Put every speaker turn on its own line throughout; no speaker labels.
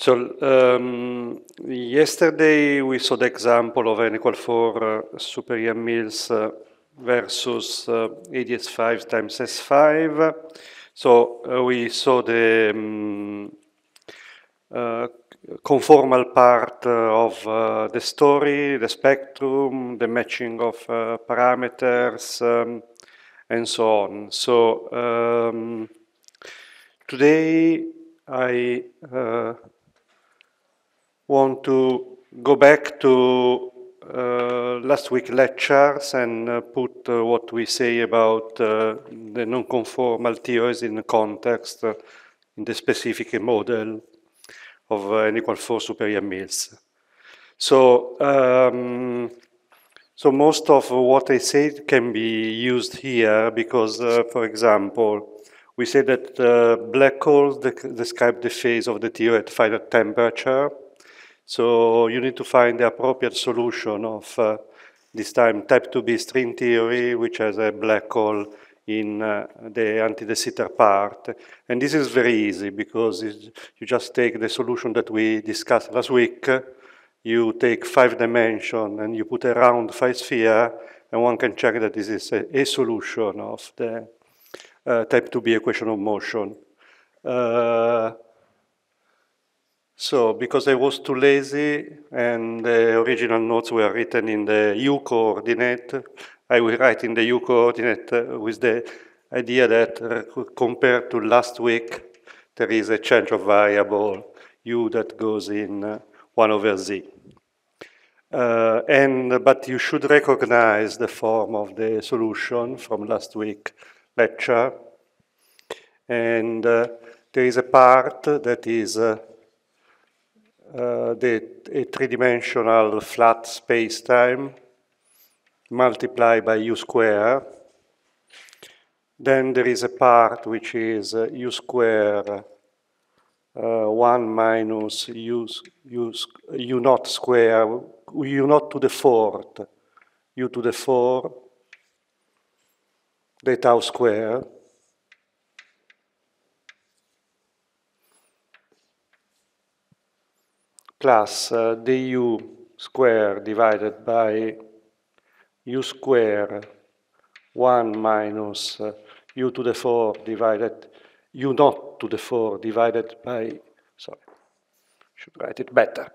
So um, yesterday we saw the example of n equal 4 uh, superior mills uh, versus uh, ADS5 times S5. So uh, we saw the um, uh, conformal part uh, of the story, the spectrum, the matching of parameters, um, and so on. So um, today I want to go back to uh, last week's lectures and uh, put uh, what we say about uh, the non-conformal theories in the context, uh, in the specific model of uh, n equal 4 superior mills. So, um, so most of what I said can be used here because, for example, we say that black holes de describe the phase of the theory at finite temperature, so you need to find the appropriate solution of uh, this time type 2b string theory, which has a black hole in uh, the anti de Sitter part. And this is very easy because you just take the solution that we discussed last week, you take five dimension and you put around five sphere, and one can check that this is a, a solution of the uh, type 2b equation of motion. Uh, so, because I was too lazy and the original notes were written in the U coordinate, I will write in the U coordinate uh, with the idea that uh, compared to last week, there is a change of variable U that goes in uh, 1 over Z. Uh, and but you should recognize the form of the solution from last week lecture and uh, there is a part that is uh, uh, the, a three-dimensional flat space-time multiplied by u square. Then there is a part which is uh, u square uh, 1 minus u, u, u not square, u not to the fourth, u to the four, the tau square. plus uh, du square divided by u square 1 minus uh, u to the 4 divided u not to the 4 divided by, sorry, should write it better.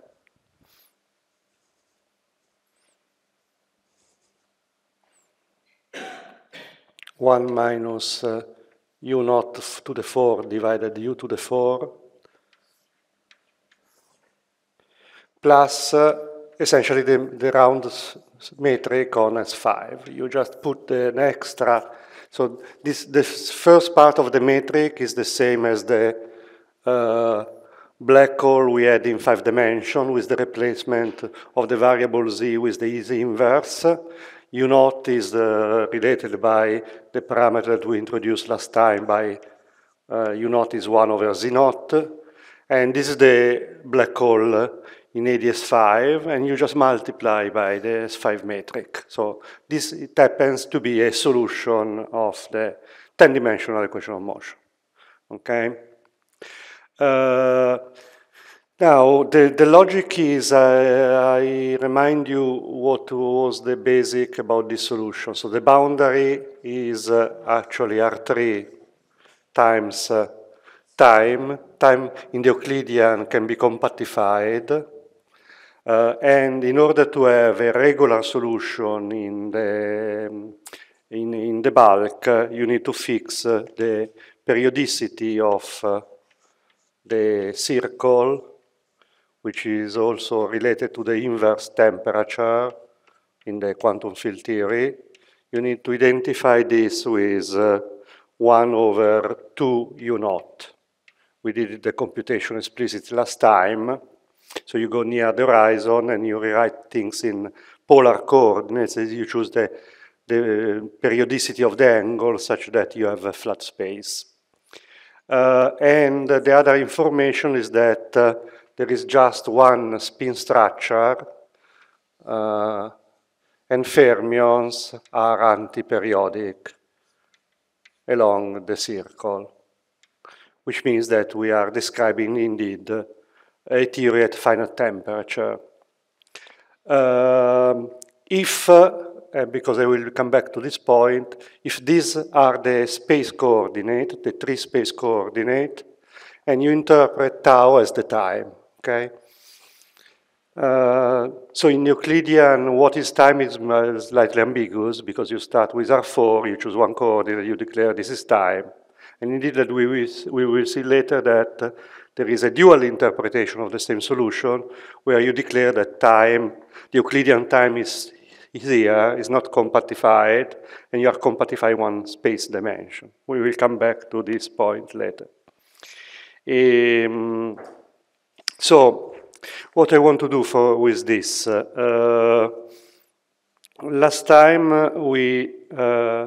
One minus uh, u naught to the four divided u to the four plus uh, essentially the, the round metric on S5. You just put an extra, so this, this first part of the metric is the same as the uh, black hole we had in five dimension with the replacement of the variable z with the easy inverse. You notice uh, related by the parameter that we introduced last time by uh, u 0 is 1 over z naught. And this is the black hole in ADS5, and you just multiply by the S5 metric. So this it happens to be a solution of the 10-dimensional equation of motion. Okay. Uh, now, the, the logic is, uh, I remind you what was the basic about this solution. So the boundary is uh, actually R3 times uh, time. Time in the Euclidean can be compactified uh, and in order to have a regular solution in the, in, in the bulk, uh, you need to fix uh, the periodicity of eh, the circle, which is also related to the inverse temperature in the quantum field theory. You need to identify this with eh, 1 over 2 u naught. We did the computation explicit last time. So you go near the horizon and you rewrite things in polar coordinates. You choose the, the uh, periodicity of the angle such that you have a flat space. Uh, and the other information is that uh, there is just one spin structure uh, and fermions are antiperiodic along the circle, which means that we are describing indeed a theory at final temperature. Um, if, uh, because I will come back to this point, if these are the space coordinate, the three space coordinate, and you interpret tau as the time, okay? Uh, so in Euclidean, what is time is slightly ambiguous because you start with R4, you choose one coordinate, you declare this is time. And indeed, that we will, we will see later that there is a dual interpretation of the same solution where you declare that time, the Euclidean time is here, is not compactified, and you are compactifying one space dimension. We will come back to this point later. Um, so, what I want to do for, with this. Uh, uh last time uh, we, uh,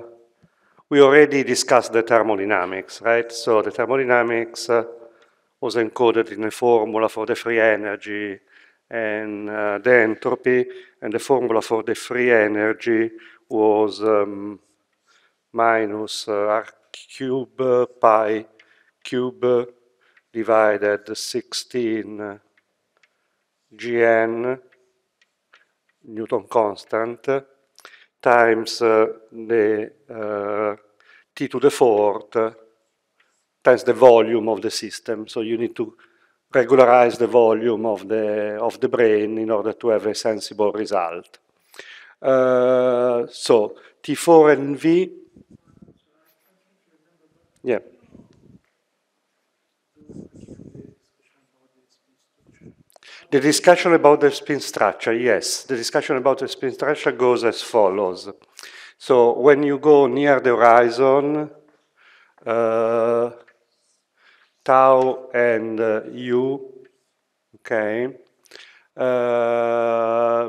we already discussed the thermodynamics, right? So the thermodynamics uh, was encoded in a formula for the free energy and uh, the entropy, and the formula for the free energy was um, minus uh, r cube uh, pi cube divided 16 uh, gn Newton constant times uh, the uh, t to the fourth the volume of the system. So you need to regularize the volume of the, of the brain in order to have a sensible result. Uh, so T4 and V, yeah. The discussion about the spin structure, yes. The discussion about the spin structure goes as follows. So when you go near the horizon, uh, tau and uh, u, okay? Uh,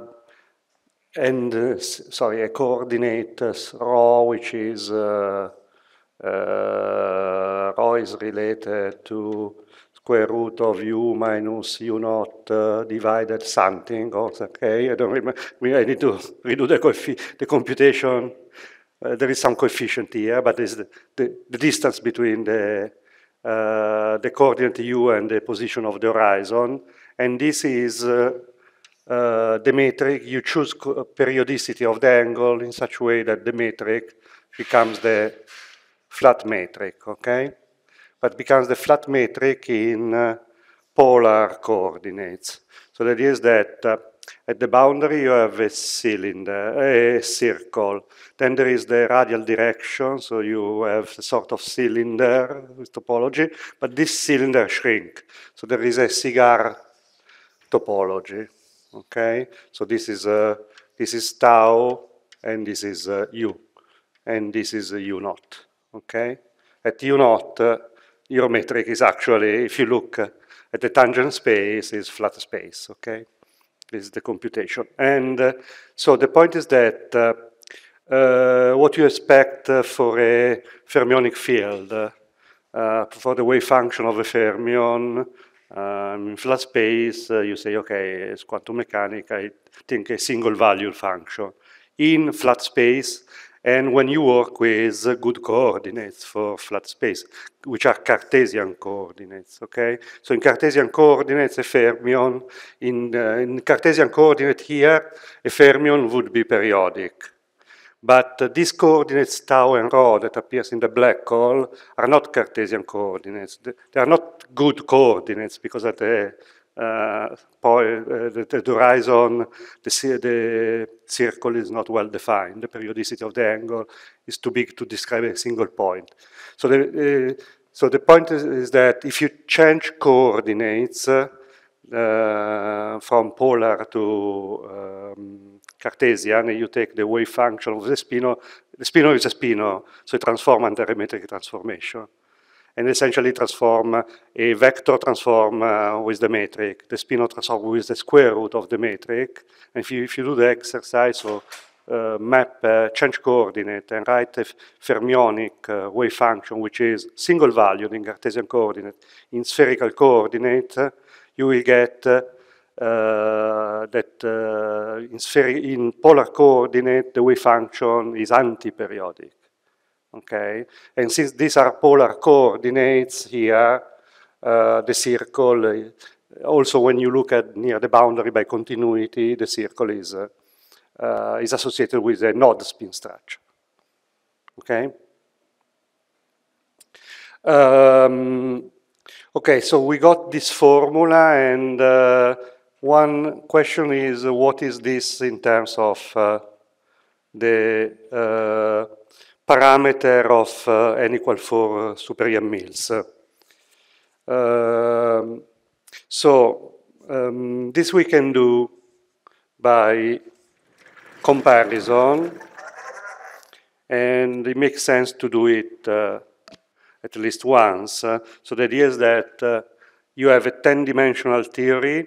and, uh, sorry, a coordinate uh, rho, which is, uh, uh, rho is related to square root of u minus u naught uh, divided something, oh, okay, I don't remember, I need to redo the, the computation. Uh, there is some coefficient here, but it's the, the, the distance between the uh, the coordinate u and the position of the horizon. And this is uh, uh, the metric. You choose periodicity of the angle in such a way that the metric becomes the flat metric, okay? But becomes the flat metric in polar coordinates. So the idea is that at the boundary, you have a cylinder, a circle. Then there is the radial direction, so you have a sort of cylinder topology, but this cylinder shrink. So there is a cigar topology, okay? So this is, uh, this is tau, and this is uh, u, and this is uh, u naught, okay? At u naught, uh, your metric is actually, if you look uh, at the tangent space, is flat space, okay? This is the computation. And uh, so the point is that uh, uh, what you expect for a fermionic field, for the wave function of a fermion, um, in flat space, uh, you say, okay, it's quantum mechanics, I think a single value function. In flat space, and when you work with good coordinates for flat space, which are Cartesian coordinates, okay? So in Cartesian coordinates, a fermion, in, uh, in Cartesian coordinate here, a fermion would be periodic. But uh, these coordinates, tau and rho, that appears in the black hole, are not Cartesian coordinates. They are not good coordinates because at the uh, eh, the, the, horizon, the, the circle is not well defined. The periodicity of the angle is too big to describe a single point. So the, eh, so the point is, is, that if you change coordinates uh, from polar to um, Cartesian, you take the wave function of the spino. The spino is a spino, so a transform under a metric transformation and essentially transform uh, a vector transform uh, with the metric, the spin transform with the square root of the metric. And if you, if you do the exercise, or uh, map uh, change coordinate and write a fermionic uh, wave function, which is single valued in Cartesian coordinate, in spherical coordinate, you will get uh, that in, in polar coordinate, the wave function is anti-periodic okay? And since these are polar coordinates here, uh, the circle, uh, also when you look at near the boundary by continuity, the circle is, uh, uh, is associated with a node spin structure, okay? Um, okay, so we got this formula and uh, one question is what is this in terms of uh, the parameter of uh, n equal 4 eh, superior mills. Um, so um, this we can do by comparison, and it makes sense to do it uh, at least once. so the idea is that you have a 10-dimensional theory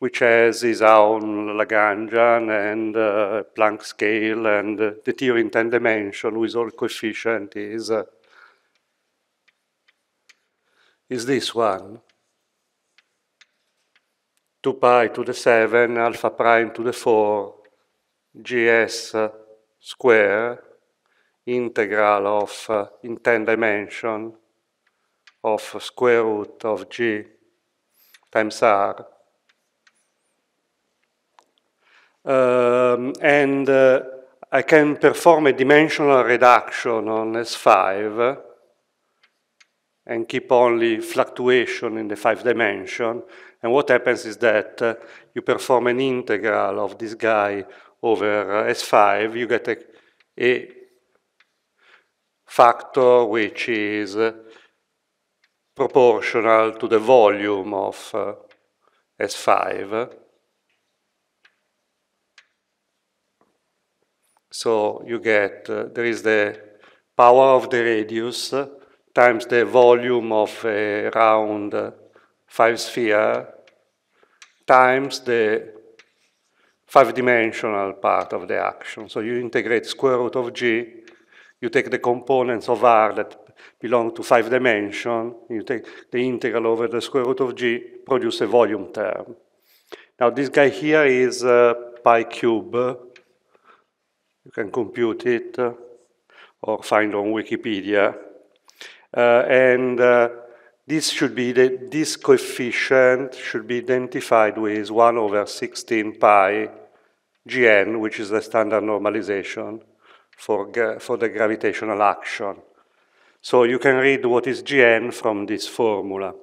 which has his own Lagrangian and uh, Planck scale and uh, the theory in 10 dimension with all coefficient is, uh, is this one. 2 pi to the 7 alpha prime to the 4 gs uh, square integral of uh, in 10 dimension of square root of g times r um, and uh, I can perform a dimensional reduction on S5 and keep only fluctuation in the five dimension. And what happens is that uh, you perform an integral of this guy over uh, S5, you get a, a factor which is uh, proportional to the volume of uh, S5. So you get, uh, there is the power of the radius uh, times the volume of a round uh, five sphere times the five-dimensional part of the action. So you integrate square root of g, you take the components of r that belong to five dimension, you take the integral over the square root of g, produce a volume term. Now this guy here is uh, pi cube, you can compute it uh, or find on Wikipedia. Uh, and uh, this should be the, this coefficient should be identified with 1 over 16 pi gn, which is the standard normalization for, for the gravitational action. So you can read what is gn from this formula.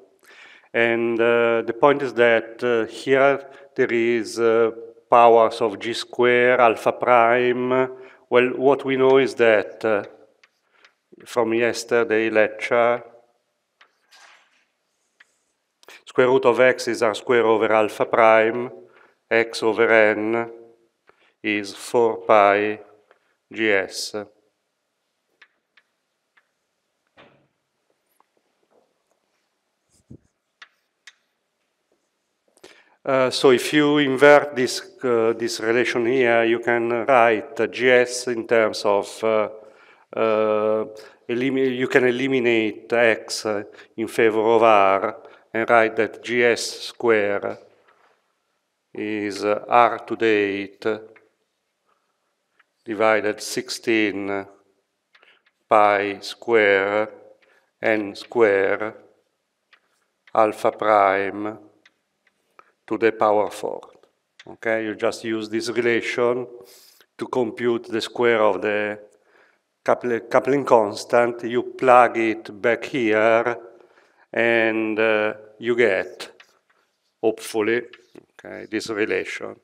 And uh, the point is that uh, here there is uh, powers of g square, alpha prime. Well, what we know is that uh, from yesterday lecture, square root of x is r square over alpha prime, x over n is 4 pi gs. Uh, so if you invert this, uh, this relation here, you can write GS in terms of, uh, uh you can eliminate X uh, in favor of R and write that GS square is R to the 8 divided 16 pi square n square alpha prime to the power 4. Okay, you just use this relation to compute the square of the coupling constant. You plug it back here and uh, you get, hopefully, okay, this relation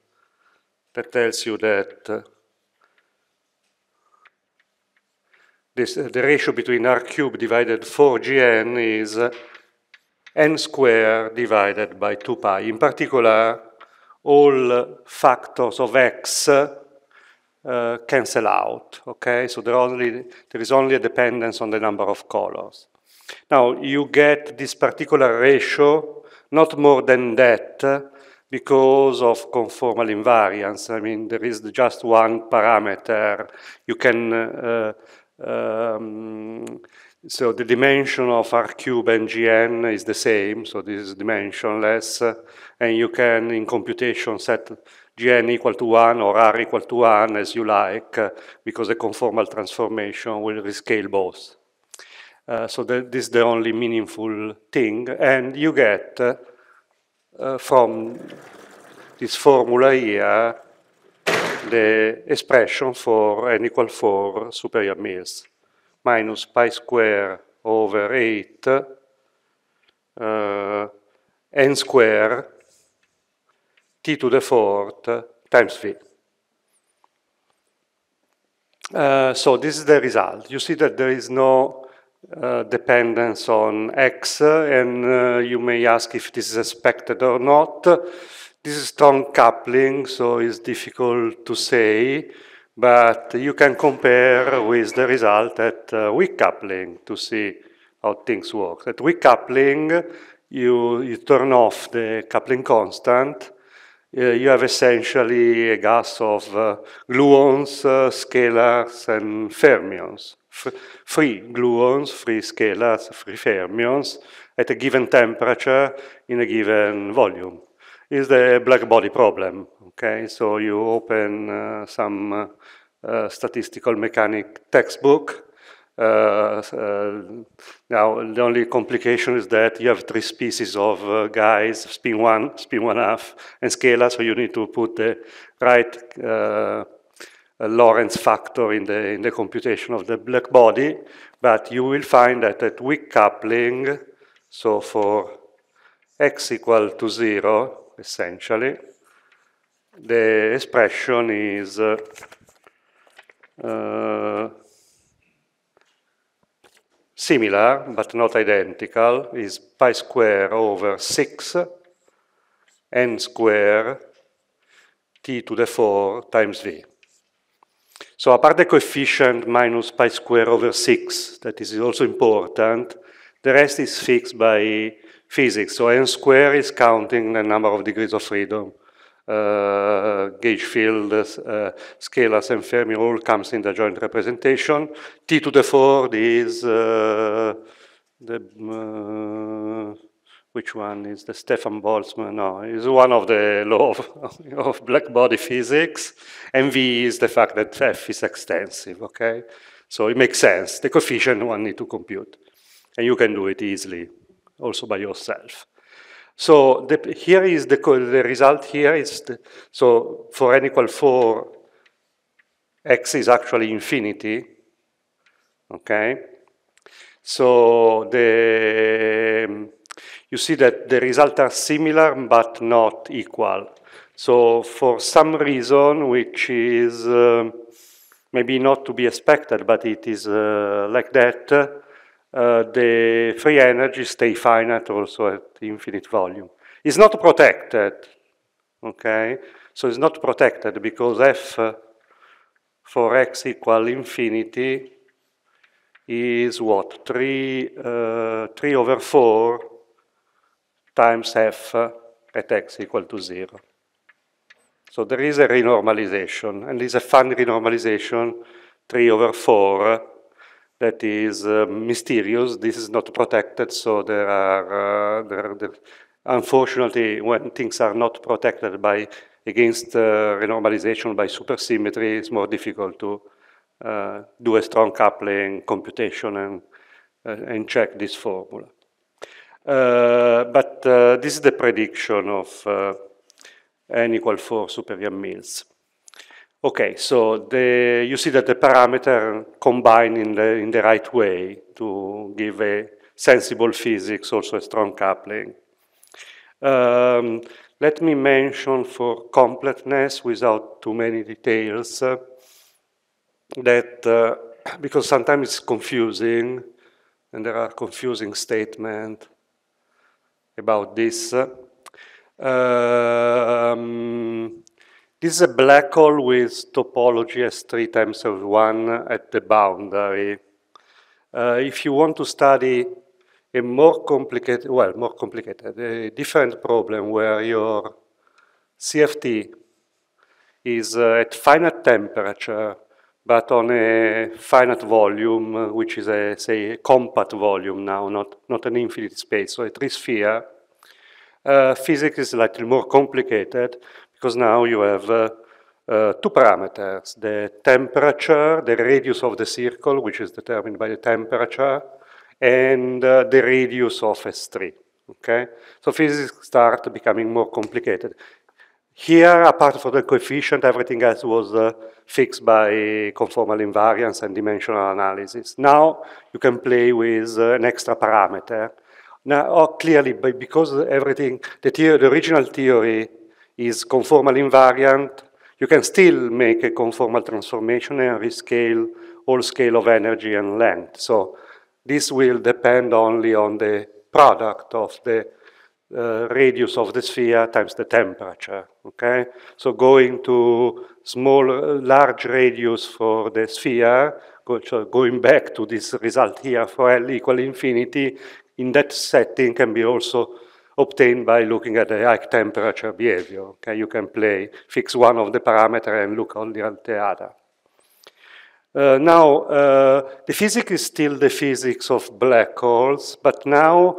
that tells you that uh, this, uh, the ratio between R cubed divided 4GN is n squared divided by 2 pi. In particular, all factors of x uh, cancel out, okay? So there, only, there is only a dependence on the number of colors. Now, you get this particular ratio, not more than that, because of conformal invariance. I mean, there is just one parameter. You can uh, um, so the dimension of R cube and GN is the same, so this is dimensionless, and you can, in computation, set Gn equal to 1 or R equal to 1 as you like, because the conformal transformation will rescale both. Uh, so this is the only meaningful thing, and you get uh, uh, from this formula here the expression for n equal 4 superior meals minus pi square over 8 uh, n square t to the fourth times v. Uh, so this is the result. You see that there is no uh, dependence on x, and uh, you may ask if this is expected or not. This is strong coupling, so it's difficult to say but you can compare with the result at uh, weak coupling to see how things work. At weak coupling, you, you turn off the coupling constant, uh, you have essentially a gas of uh, gluons, uh, scalars, and fermions. F free gluons, free scalars, free fermions at a given temperature in a given volume. Is the black body problem. Okay, so you open uh, some uh, uh, statistical mechanic textbook. now, the only complication is that you have three species of guys, spin one, spin one half, and scalar, so you need to put the right Lorentz factor in the, in the computation of the black body, but you will find that at weak coupling, so for x equal to zero, essentially, the expression is uh, similar but not identical, is pi square over 6 n square t to the 4 times v. So apart the coefficient minus pi square over 6, that is also important, the rest is fixed by physics. So n square is counting the number of degrees of freedom uh, gauge field, uh, scalars and Fermi all comes in the joint representation. T to the fourth is uh, the, uh, which one is the Stefan Boltzmann? No, it's one of the law of, of, black body physics. And V is the fact that F is extensive, okay? So it makes sense. The coefficient one need to compute. And you can do it easily, also by yourself. So the, here is the, the result here is, the, so for n equal 4, x is actually infinity, okay? So the, you see that the results are similar but not equal. So for some reason, which is uh, maybe not to be expected, but it is uh, like that, Eh, the free energy stay finite also at infinite volume. It's not protected, okay? So it's not protected because f eh, for x equal infinity is what? 3, uh, 3 over 4 times f at x equal to 0. So there is a renormalization, and it's a fun renormalization, 3 over 4 that is uh, mysterious. This is not protected, so there are, uh, there are the, unfortunately when things are not protected by against uh, renormalization by supersymmetry, it's more difficult to uh, do a strong coupling computation and uh, and check this formula. Uh, but this is the prediction of n equal 4 superior mills. Okay, so the, you see that the parameter combine in the, in the right way to give a sensible physics, also a strong coupling. Um, let me mention for completeness, without too many details, uh, that uh, because sometimes it's confusing, and there are confusing statements about this, uh, um, this is a black hole with topology as 3 times of one at the boundary. Uh, if you want to study a more complicated, well, more complicated, a different problem where your CFT is uh, at finite temperature, but on a finite volume, which is, a, say, a compact volume now, not, not an infinite space, so a 3 uh, physics is slightly more complicated, because now you have uh, uh, two parameters, the temperature, the radius of the circle, which is determined by the temperature, and uh, the radius of S3, okay? So physics start becoming more complicated. Here, apart from the coefficient, everything else was uh, fixed by conformal invariance and dimensional analysis. Now, you can play with uh, an extra parameter. Now, oh, clearly, because everything, the, the original theory is conformal invariant, you can still make a conformal transformation and rescale all scale of energy and length. So this will depend only on the product of the uh, radius of the sphere times the temperature, okay? So going to small, large radius for the sphere, going back to this result here for L equal infinity, in that setting can be also obtained by looking at the high temperature behavior. Okay, you can play, fix one of the parameter and look only at the other. Uh, now, uh, the physics is still the physics of black holes, but now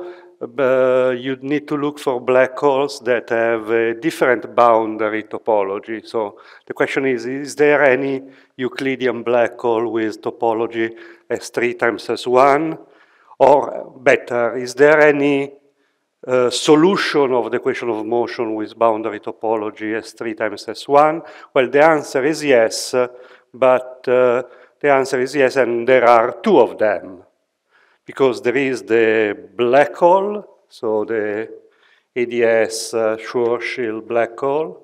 uh, you need to look for black holes that have a different boundary topology. So the question is, is there any Euclidean black hole with topology S3 times S1? Or better, is there any solution of the equation of motion with boundary topology S3 times S1? Well, the answer is yes, but uh, the answer is yes, and there are two of them, because there is the black hole, so the ADS uh, Schwarzschild black hole,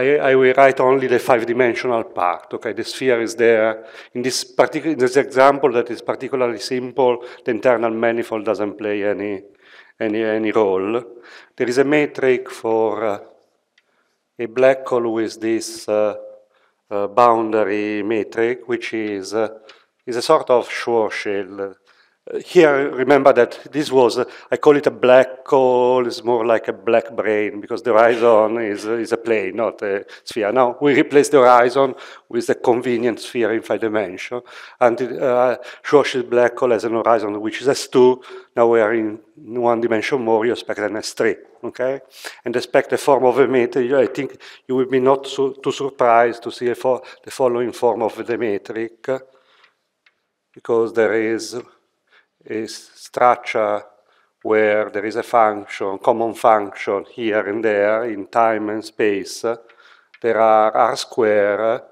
I, I will write only the five-dimensional part. Okay, the sphere is there. In this particular, this example that is particularly simple, the internal manifold doesn't play any any any role. There is a metric for uh, a black hole with this uh, uh, boundary metric, which is uh, is a sort of Schwarzschild here, remember that this was, a, uh, I call it a black hole, it's more like a black brain because the horizon is, uh, is a plane, not a sphere. Now, we replace the horizon with a convenient sphere in five dimensions, and it, uh, Schwarzschild black hole has an horizon which is S2, now we are in one dimension more, you expect an S3, okay? And expect the form of a metric, I think you will be not su too surprised to see fo the following form of the metric, because there is structure where there is a function, common function here and there in time and space. There are r square,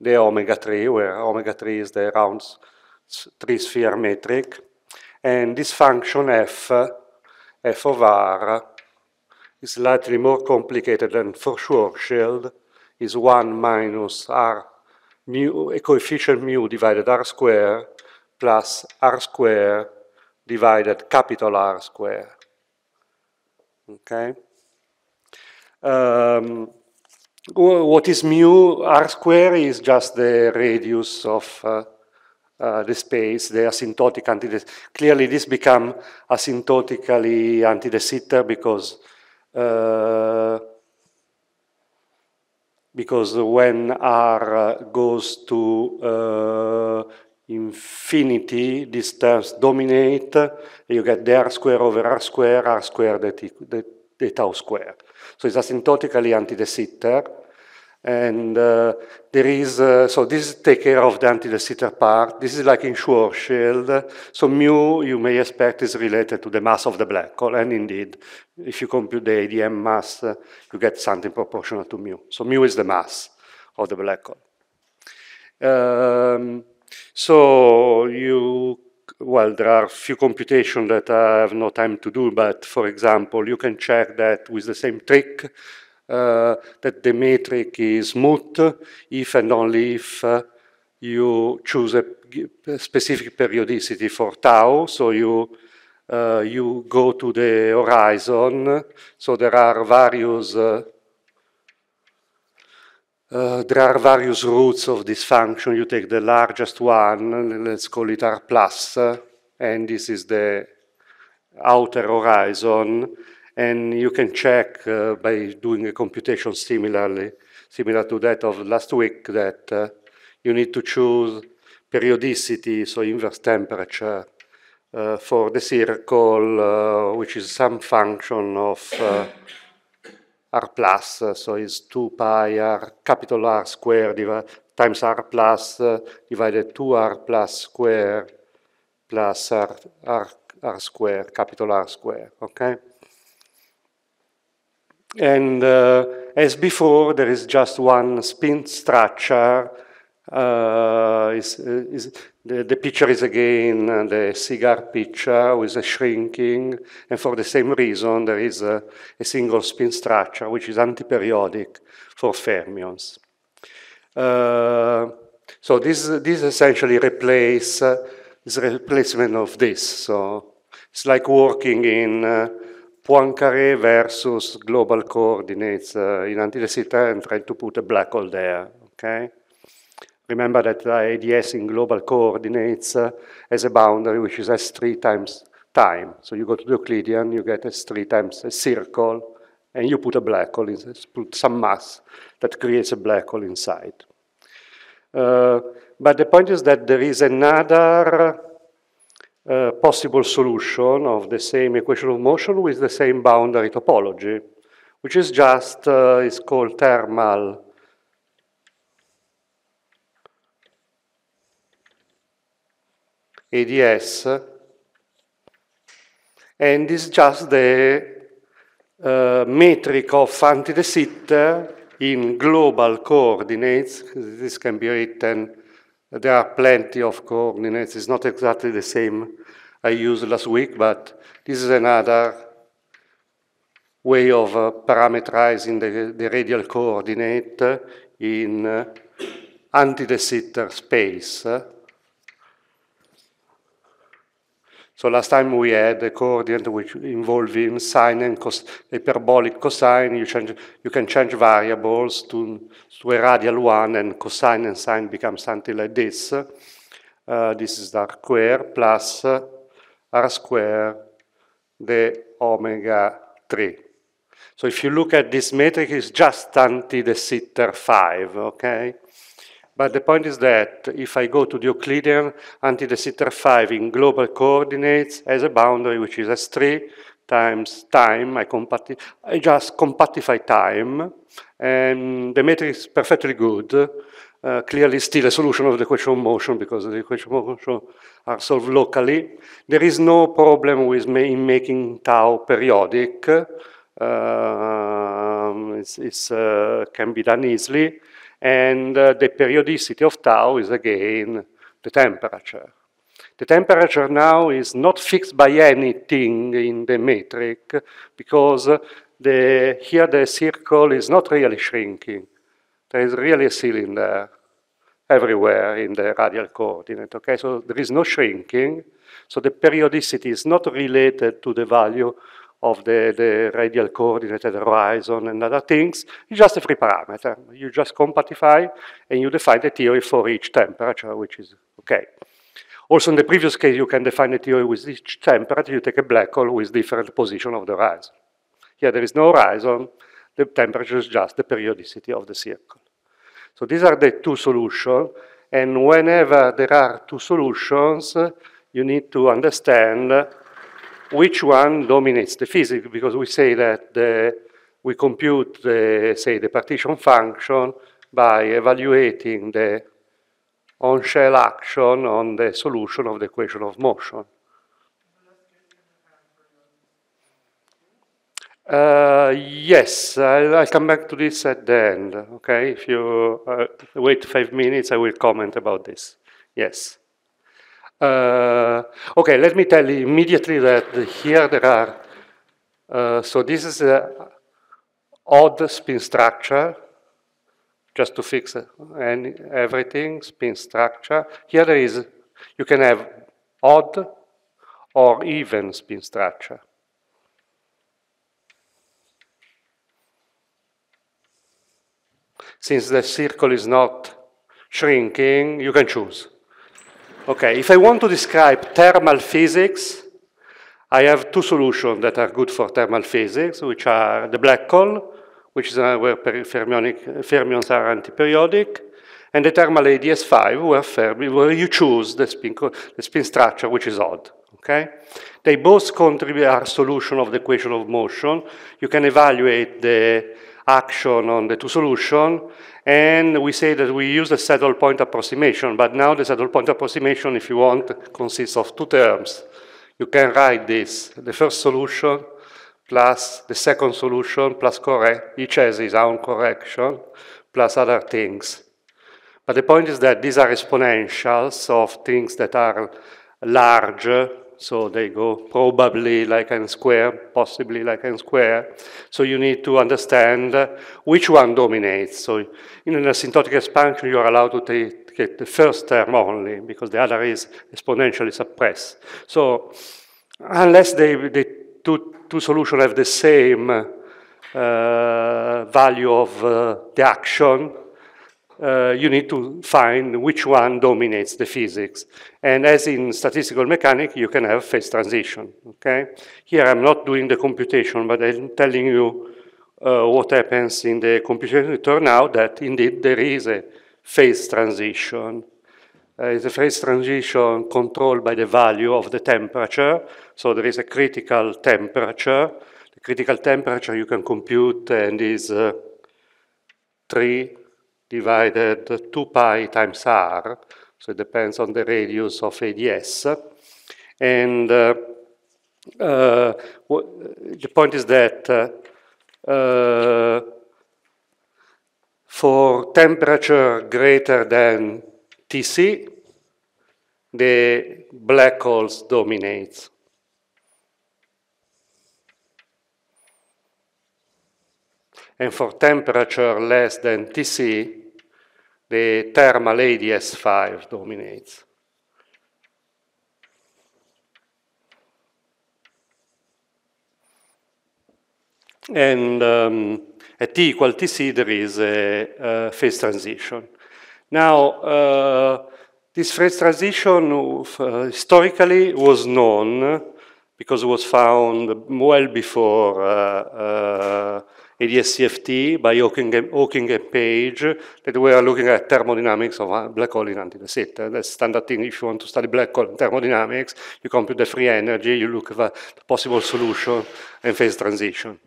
the omega 3, where omega 3 is the round three sphere metric, and this function f, f of r, is slightly more complicated than for sure is 1 minus r mu, a coefficient mu divided r square, plus r square divided capital R square. Okay? Um, what is mu? R square is just the radius of uh, uh, the space, the asymptotic anti Clearly, this becomes asymptotically anti de sitter because uh, because when R uh, goes to uh, infinity this terms dominate, you get the r square over r square, r square that, tau square. So it's asymptotically anti-de Sitter. And uh, there is, uh, so this take care of the anti-de Sitter part. This is like in Schwarzschild. So mu, you may expect, is related to the mass of the black hole. And indeed, if you compute the ADM mass, uh, you get something proportional to mu. So mu is the mass of the black hole. Um, so you, well, there are a few computations that I have no time to do, but for example, you can check that with the same trick uh, that the metric is smooth if and only if uh, you choose a, a, specific periodicity for tau, so you uh, you go to the horizon. So there are various uh, uh, there are various roots of this function. You take the largest one, let's call it R+, plus, uh, and this is the outer horizon, and you can check uh, by doing a computation similarly, similar to that of last week, that uh, you need to choose periodicity, so inverse temperature, uh, for the circle, which is some function of r plus, so it's 2 pi r capital R square times r plus divided 2 r plus square plus r, r, r square, capital R square, okay? And uh, as before, there is just one spin structure. Uh, is, is, the, the picture is again uh, the cigar picture with a shrinking, and for the same reason there is a, a single spin structure which is antiperiodic for fermions. Uh, so this, this essentially replaces uh, replacement of this. So it's like working in uh, Poincaré versus global coordinates uh, in Sitter and trying to put a black hole there. Okay. Remember that the in global coordinates uh, has a boundary which is S3 times time. So you go to the Euclidean, you get S3 times a circle, and you put a black hole, in, put some mass that creates a black hole inside. Uh, but the point is that there is another uh, possible solution of the same equation of motion with the same boundary topology, which is just, uh, is called thermal ADS. And is just the uh, metric of anti-de-Sitter in global coordinates. This can be written, there are plenty of coordinates. It's not exactly the same I used last week, but this is another way of uh, parameterizing the, the, radial coordinate in uh, anti-de-Sitter space. So last time we had a coordinate which involving sine and cos hyperbolic cosine. You, change, you can change variables to, to a radial one, and cosine and sine become something like this. Uh, this is r square plus r square the omega 3. So if you look at this metric, it's just anti the Sitter 5, okay? But the point is that if I go to the Euclidean, anti-de Sitter 5 in global coordinates as a boundary which is S3 times time. I, I just compactify time, and the metric is perfectly good. Uh, clearly still a solution of the equation of motion because the equation of motion are solved locally. There is no problem with ma in making tau periodic. Uh, um, it uh, can be done easily and uh, the periodicity of tau is again the temperature. The temperature now is not fixed by anything in the metric because the, here the circle is not really shrinking. There is really a cylinder everywhere in the radial coordinate, okay? So there is no shrinking. So the periodicity is not related to the value of the, the radial the horizon and other things. It's just a free parameter. You just compactify and you define the theory for each temperature, which is okay. Also in the previous case, you can define the theory with each temperature. You take a black hole with different position of the horizon. Here there is no horizon. The temperature is just the periodicity of the circle. So these are the two solutions. And whenever there are two solutions, you need to understand which one dominates the physics, because we say that the, we compute, the, say, the partition function by evaluating the on-shell action on the solution of the equation of motion. Uh, yes, I'll, I'll, come back to this at the end, okay? If you uh, wait five minutes, I will comment about this. Yes. Uh, okay, let me tell you immediately that here there are, uh, so this is an odd spin structure, just to fix uh, any, everything, spin structure. Here there is, you can have odd or even spin structure. Since the circle is not shrinking, you can choose. Okay, if I want to describe thermal physics, I have two solutions that are good for thermal physics, which are the black hole, which is uh, where fermions are antiperiodic, and the thermal ADS5, where, fermi, where you choose the spin, the spin structure, which is odd. Okay? They both contribute a solution of the equation of motion. You can evaluate the action on the two solution, and we say that we use the saddle point approximation, but now the saddle point approximation, if you want, consists of two terms. You can write this, the first solution plus the second solution plus correct, each has its own correction, plus other things. But the point is that these are exponentials of things that are large so they go probably like n square, possibly like n square. So you need to understand uh, which one dominates. So in an asymptotic expansion, you are allowed to take, the first term only because the other is exponentially suppressed. So unless they, the two, two solutions have the same uh, value of uh, the action, uh, you need to find which one dominates the physics. And as in statistical mechanics, you can have phase transition, okay? Here I'm not doing the computation, but I'm telling you uh, what happens in the computation. It turns out that indeed there is a phase transition. Uh, it's a phase transition controlled by the value of the temperature. So there is a critical temperature. The critical temperature you can compute and is uh, 3 divided 2 pi times r, so it depends on the radius of ADS. And uh, uh, the point is that uh, uh for temperature greater than Tc, the black holes dominates. And for temperature less than Tc, the thermal Lady S5 dominates. And um, at t equal tc, there is a, a phase transition. Now, uh, this phase transition uh, historically was known because it was found well before uh, uh ADS-CFT by Hawking, Hawking and, Page that were looking at thermodynamics of black hole in Antilles. It, uh, that's standard thing. If you want to study black hole thermodynamics, you compute the free energy, you look at the possible solution and phase transition.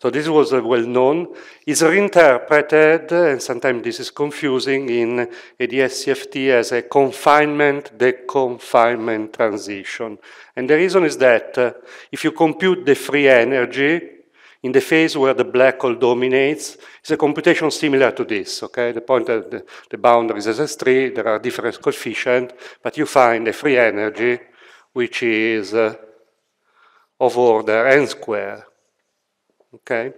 So this was uh, well known. It's reinterpreted, and sometimes this is confusing, in ADS-CFT as a confinement deconfinement transition. And the reason is that uh, if you compute the free energy, in the phase where the black hole dominates, is a computation similar to this, okay? The point that the, the boundary is S3, there are different coefficients, but you find a free energy which is uh, of order n square, okay?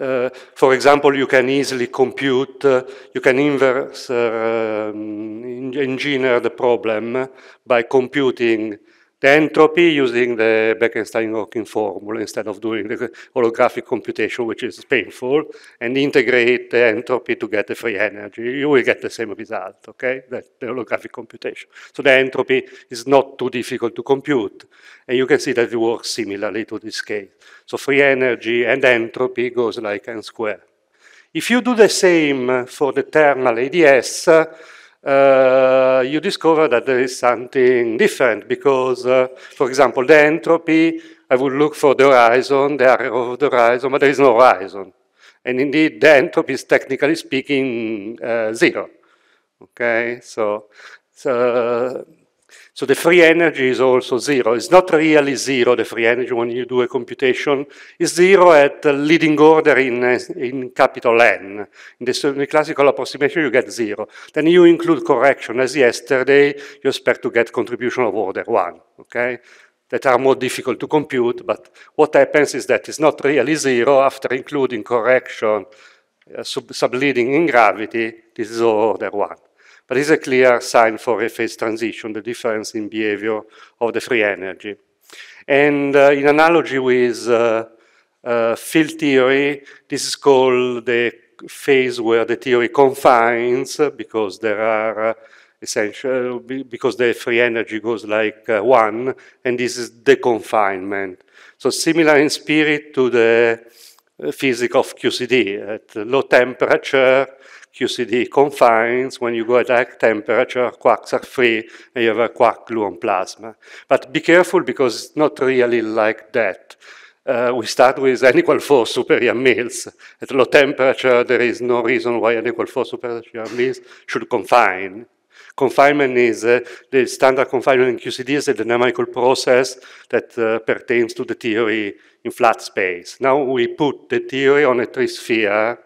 Uh, for example, you can easily compute, uh, you can inverse, uh, um, engineer the problem by computing the entropy using the Bekenstein-Hawking formula instead of doing the holographic computation, which is painful, and integrate the entropy to get the free energy. You will get the same result, okay, that the holographic computation. So the entropy is not too difficult to compute. And you can see that it works similarly to this case. So free energy and entropy goes like n squared. If you do the same for the thermal ADS, uh, you discover that there is something different because, uh, for example, the entropy, I would look for the horizon, the area of the horizon, but there is no horizon. And indeed, the entropy is technically speaking uh, zero. Okay, so, so so the free energy is also zero. It's not really zero, the free energy, when you do a computation. It's zero at leading order in, in capital N. In the classical approximation, you get zero. Then you include correction. As yesterday, you expect to get contribution of order one, okay? That are more difficult to compute, but what happens is that it's not really zero after including correction, uh, sub subleading in gravity, this is order one. But it's a clear sign for a phase transition, the difference in behavior of the free energy. And uh, in analogy with uh, uh, field theory, this is called the phase where the theory confines uh, because there are essential because the free energy goes like uh, one, and this is the confinement. So similar in spirit to the physics of QCD. At low temperature, QCD confines, when you go at high temperature, quarks are free, and you have a quark gluon plasma. But be careful because it's not really like that. Uh, we start with n equal 4 super Young mills. At low temperature, there is no reason why n equal 4 super Young mills should confine. Confinement is uh, the standard confinement in QCD is a dynamical process that uh, pertains to the theory in flat space. Now we put the theory on a three sphere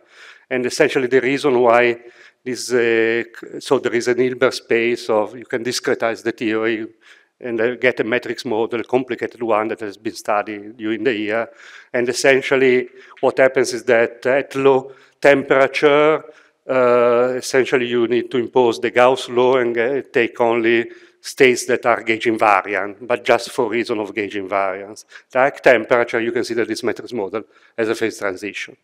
and essentially the reason why this, uh, so there is an Hilbert space of, you can discretize the theory and uh, get a matrix model, a complicated one that has been studied during the year. And essentially what happens is that at low temperature, uh, essentially you need to impose the Gauss law and uh, take only states that are gauge invariant, but just for reason of gauge invariance. high temperature, you consider this matrix model as a phase transition.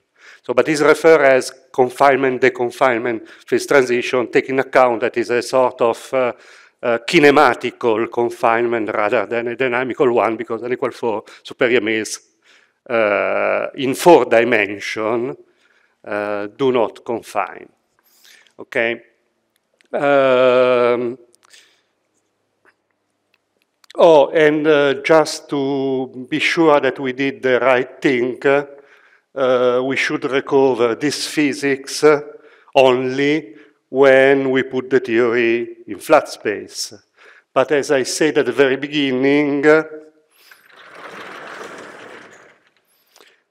So, but this referred as confinement, deconfinement, phase transition, taking account that is a sort of uh, uh, kinematical confinement rather than a dynamical one, because n equal 4 superior means uh, in four dimension uh, do not confine. Okay. Um, oh, and uh, just to be sure that we did the right thing, uh, uh, we should recover this physics only when we put the theory in flat space. But as I said at the very beginning,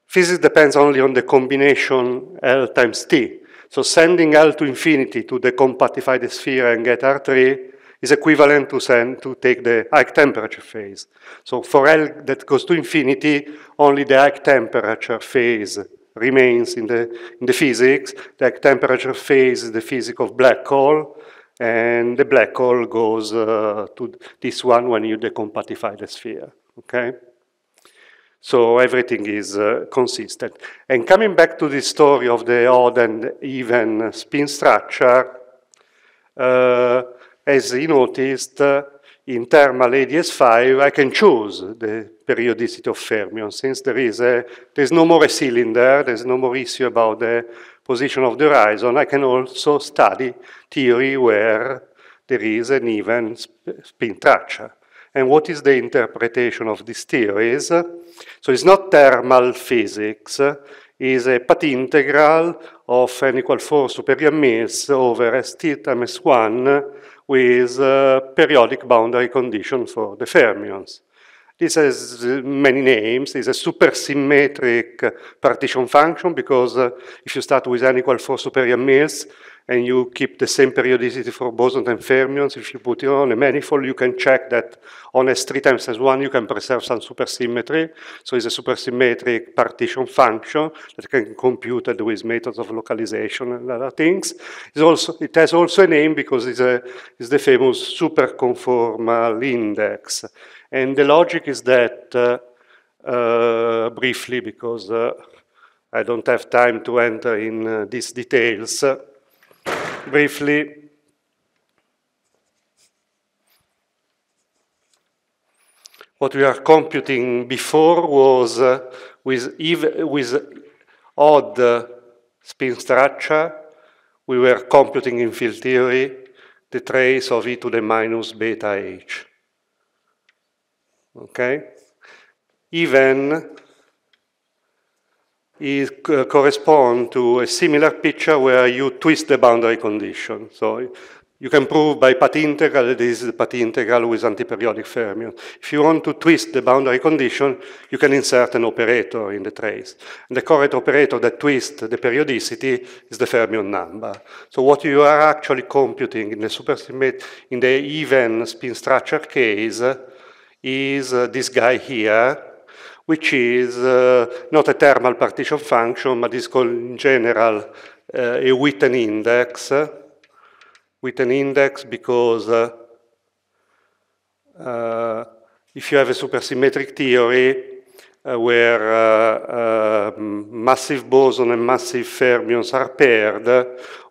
physics depends only on the combination L times T. So sending L to infinity to decompactify the sphere and get R3 is equivalent to send to take the high temperature phase. So for L that goes to infinity, only the high temperature phase remains in the, in the physics. The high temperature phase is the physics of black hole, and the black hole goes uh, to this one when you decompactify the sphere, okay? So everything is uh, consistent. And coming back to the story of the odd and even spin structure, uh, as you noticed in thermal ADS5, I can choose the periodicity of fermion since there is a, there's no more a cylinder, there's no more issue about the position of the horizon. I can also study theory where there is an even spin structure. And what is the interpretation of these theories? So it's not thermal physics, is a path integral of n equal 4 superior mills over S theta minus 1 with uh, periodic boundary condition for the fermions. This has many names. It's a supersymmetric partition function because uh, if you start with n equal 4 superior mills and you keep the same periodicity for bosons and fermions, if you put it on a manifold, you can check that on S3 times S1, you can preserve some supersymmetry. So it's a supersymmetric partition function that can be computed with methods of localization and other things. Also, it has also a name because it's, a, it's the famous superconformal index. And the logic is that, uh, uh, briefly, because uh, I don't have time to enter in these details, briefly, what we are computing before was uh, with, with odd uh, spin structure, we were computing in field theory the trace of e to the minus beta h. Okay? Even is, correspond to a similar picture where you twist the boundary condition. So you can prove by path integral that this is the path integral with antiperiodic fermion. If you want to twist the boundary condition, you can insert an operator in the trace. And the correct operator that twists the periodicity is the fermion number. So what you are actually computing in the in the even spin structure case, is uh, this guy here, which is uh, not a thermal partition function, but is called in general uh, a an index. with an index because uh, uh, if you have a supersymmetric theory, uh, where uh, uh, massive boson and massive fermions are paired,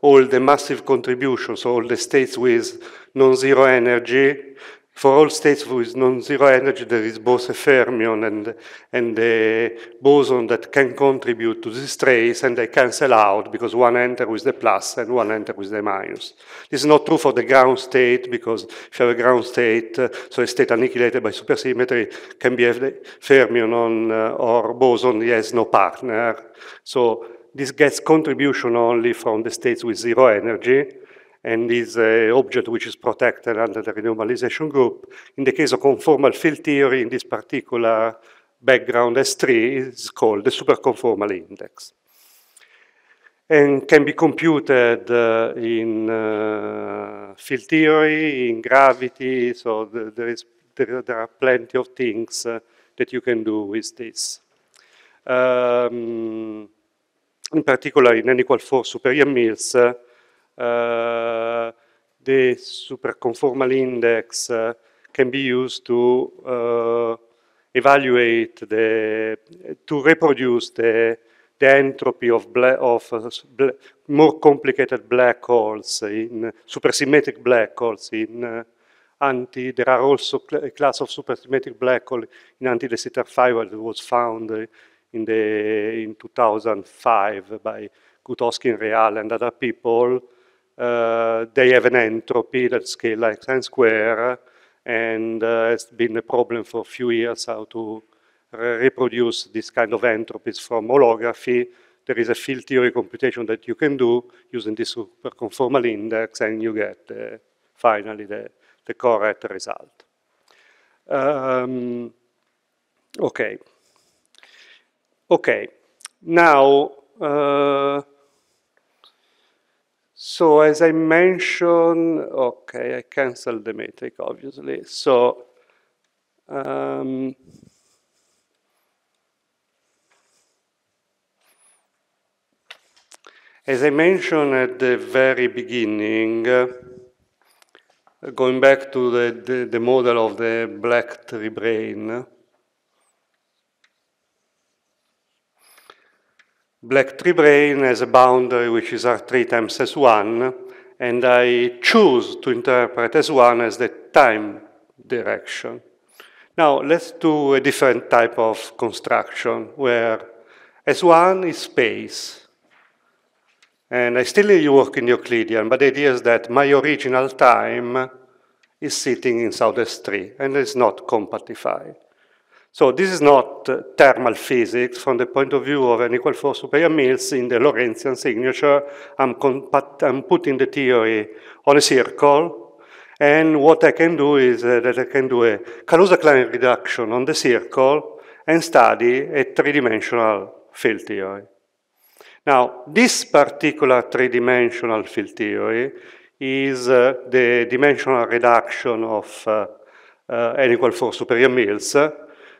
all the massive contributions, all the states with non-zero energy for all states with non-zero energy, there is both a fermion and, and a boson that can contribute to this trace, and they cancel out because one enter with the plus and one enter with the minus. This is not true for the ground state because if you have a ground state, uh, so a state annihilated by supersymmetry can be a fermion on, uh, or boson, he has no partner. So this gets contribution only from the states with zero energy, and is an object which is protected under the renormalization group. In the case of conformal field theory, in this particular background S3 is called the superconformal index and can be computed uh, in uh, field theory, in gravity, so there, is, there, there, are plenty of things uh, that you can do with this. Um, in particular, in unequal 4 superior mills, uh, the superconformal index uh, can be used to uh, evaluate the, to reproduce the, the entropy of, black, of uh, more complicated black holes in uh, supersymmetric black holes in uh, anti. There are also cl a class of supersymmetric black hole in anti de Sitter five that was found in the in 2005 by Gutowski and Real and other people uh, they have an entropy that scale like n square, and uh, it's been a problem for a few years how to re reproduce this kind of entropies from holography. There is a field theory computation that you can do using this superconformal index, and you get uh, finally the, the correct result. Um, okay. Okay. Now, uh, so as I mentioned, okay, I cancelled the metric, obviously. So um, as I mentioned at the very beginning, uh, going back to the, the, the model of the black tree brain, black tree brain has a boundary which is R3 times S1, and I choose to interpret S1 as the time direction. Now let's do a different type of construction where S1 is space. And I still work in Euclidean, but the idea is that my original time is sitting in Southeast 3 and it's not compactified. So this is not uh, thermal physics from the point of view of an equal force superior mills in the Lorentzian signature. I'm, I'm, putting the theory on a circle, and what I can do is uh, that I can do a Kaluza-Klein reduction on the circle and study a three-dimensional field theory. Now, this particular three-dimensional field theory is uh, the dimensional reduction of uh, uh n equal force superior mills,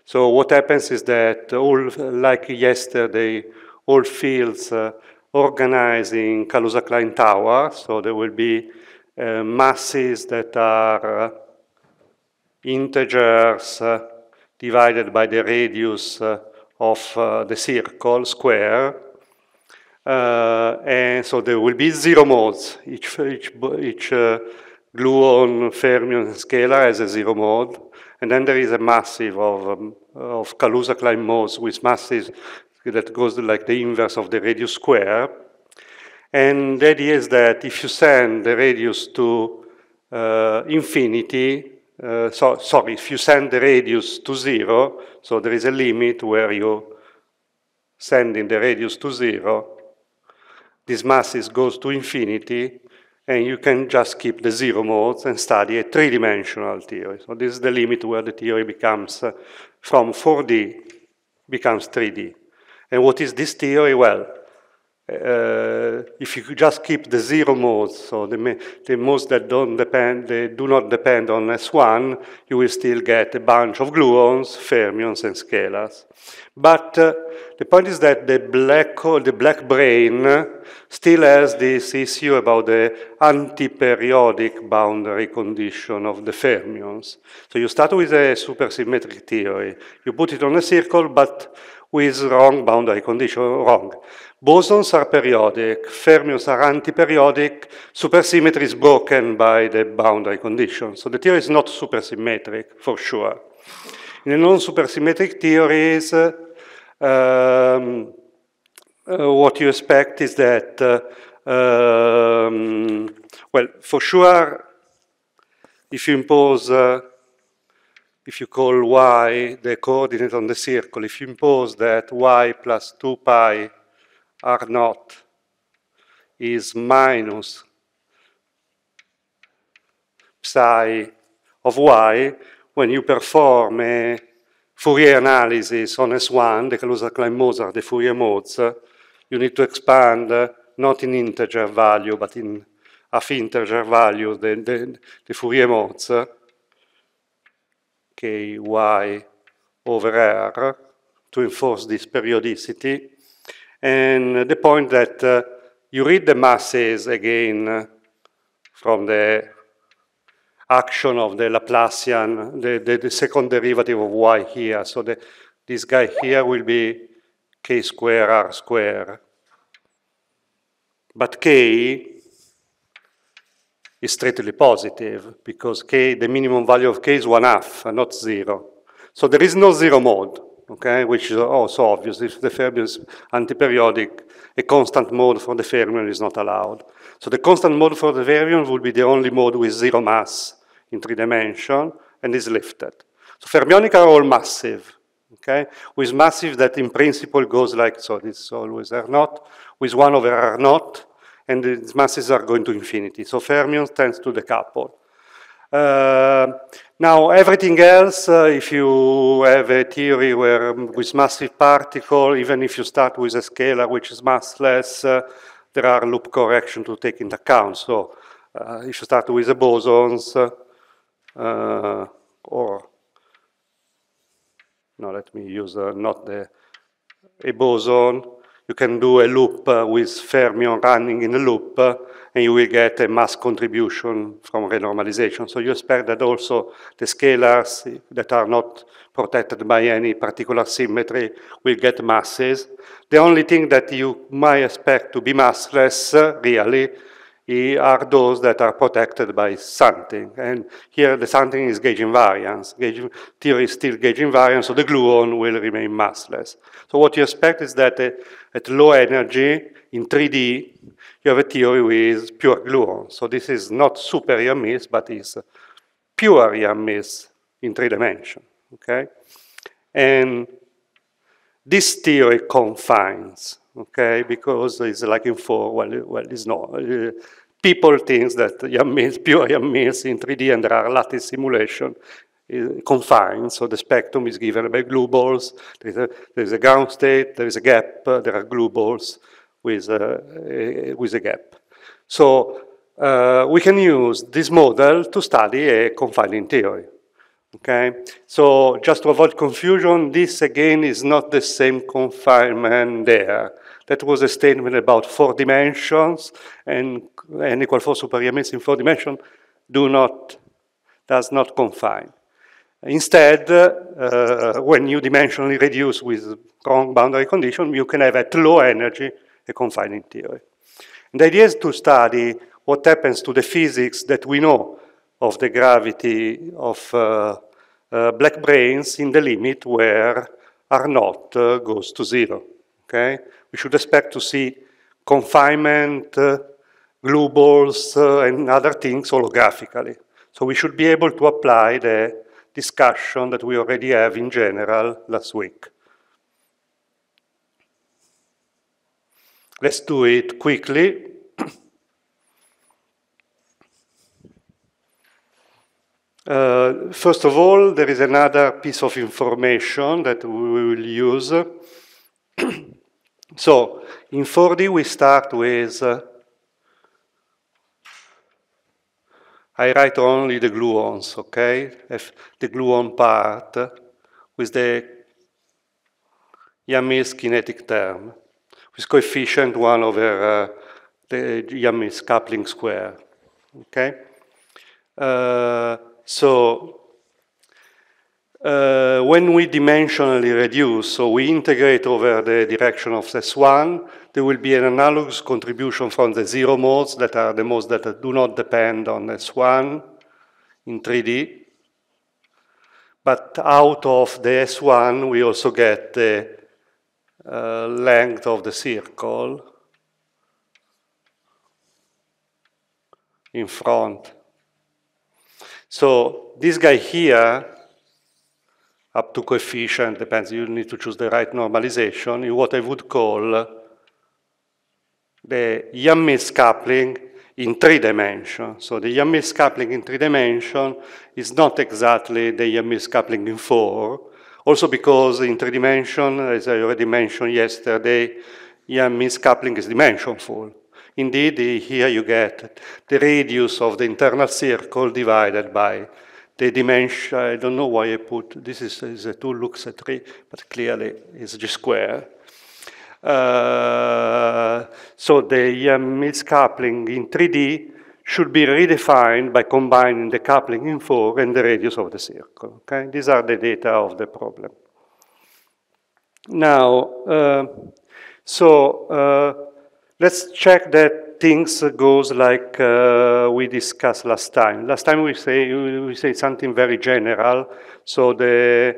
so what happens is that all, like yesterday, all fields uh, organize in Calusa Klein Tower, so there will be uh, masses that are uh, integers uh, divided by the radius uh, of uh, the circle, square, uh, and so there will be zero modes. Each, each, each gluon, fermion, scalar has a zero mode, and then there is a massive of, um, of Kaluza klein modes with masses that goes like the inverse of the radius square. And the idea is that if you send the radius to uh, infinity, uh, so, sorry, if you send the radius to zero, so there is a limit where you sending the radius to zero, this masses goes to infinity, and you can just keep the zero modes and study a three-dimensional theory. So this is the limit where the theory becomes uh, from 4D becomes 3D. And what is this theory? Well, uh, if you just keep the zero modes, so the, the modes that don't depend, they do not depend on S1, you will still get a bunch of gluons, fermions, and scalars. But uh, the point is that the black the black brain, still has this issue about the anti-periodic boundary condition of the fermions. So you start with a supersymmetric theory. You put it on a circle, but with wrong boundary condition, wrong. Bosons are periodic, fermions are antiperiodic, supersymmetry is broken by the boundary condition. So the theory is not supersymmetric, for sure. In the non-supersymmetric theories, uh, um, uh, what you expect is that, uh, um, well, for sure, if you impose, uh, if you call y the coordinate on the circle, if you impose that y plus 2 pi are not is minus psi of y when you perform a Fourier analysis on S1, the Kaluza-Klein-Mozart, the Fourier modes, you need to expand not in integer value, but in half integer value, the, the, the Fourier modes, ky over r, to enforce this periodicity. and the point that uh, you read the masses again uh, from the action of the Laplacian, the, the, the second derivative of y here. So the, this guy here will be k square r square. But k is strictly positive because k, the minimum value of k is one half, not zero. So there is no zero mode okay, which is also obvious. If the fermion is antiperiodic, a constant mode for the fermion is not allowed. So the constant mode for the fermion would be the only mode with zero mass in three dimension and is lifted. So fermionic are all massive, okay, with massive that in principle goes like so. It's always R naught with one over R naught, and its masses are going to infinity. So fermions tends to decouple. Uh, now, everything else, uh, if you have a theory where um, with massive particle, even if you start with a scalar which is massless, uh, there are loop correction to take into account. So uh, if you start with the bosons, uh, or, no, let me use not the, a boson, you can do a loop uh, with fermion running in a loop, uh, and you will get a mass contribution from renormalization. So you expect that also the scalars that are not protected by any particular symmetry will get masses. The only thing that you might expect to be massless, uh, really, are those that are protected by something. And here the something is gauge invariance. Gauge, theory is still gauge invariance, so the gluon will remain massless. So what you expect is that uh, at low energy, in 3D, you have a theory with pure gluon. So this is not super Yamis, but is pure Yamis in three dimensions. okay? And this theory confines okay? Because it's like in four, well, well it's not. Uh, people think that means, pure YAM means in 3D and there are lattice simulation is confined, so the spectrum is given by glue balls. There's a, there's a ground state, there is a gap, uh, there are glue balls with a, uh, a uh, with a gap. So uh, we can use this model to study a confining theory. Okay, so just to avoid confusion, this again is not the same confinement there. That was a statement about four dimensions and n equal 4 superior in four dimensions do not, does not confine. Instead, uh, when you dimensionally reduce with strong boundary condition, you can have at low energy a confining theory. And the idea is to study what happens to the physics that we know of the gravity of uh, uh, black brains in the limit where R naught uh, goes to zero. Okay? we should expect to see confinement, uh, glue balls, uh, and other things holographically. So we should be able to apply the discussion that we already have in general last week. Let's do it quickly. Uh, first of all, there is another piece of information that we will use. So in 4D we start with, uh, I write only the gluons, okay? If the gluon part with the Yamis kinetic term, with coefficient 1 over uh, the Yamis coupling square, okay? Uh, so uh, when we dimensionally reduce, so we integrate over the direction of S1, there will be an analogous contribution from the zero modes that are the modes that do not depend on S1 in 3D. But out of the S1, we also get the uh, length of the circle in front. So this guy here up to coefficient, depends, you need to choose the right normalization, in what I would call the Yamis coupling in three dimensions. So the Yamis coupling in three dimensions is not exactly the Yamis coupling in four, also because in three dimensions, as I already mentioned yesterday, Yamis coupling is dimensionful. Indeed, here you get the radius of the internal circle divided by the dimension, I don't know why I put, this is, is a two looks at three, but clearly it's just square. Uh, so the um, coupling in 3D should be redefined by combining the coupling in 4 and the radius of the circle. Okay? These are the data of the problem. Now, uh, so uh, let's check that things goes like uh, we discussed last time. Last time we say we say something very general. So the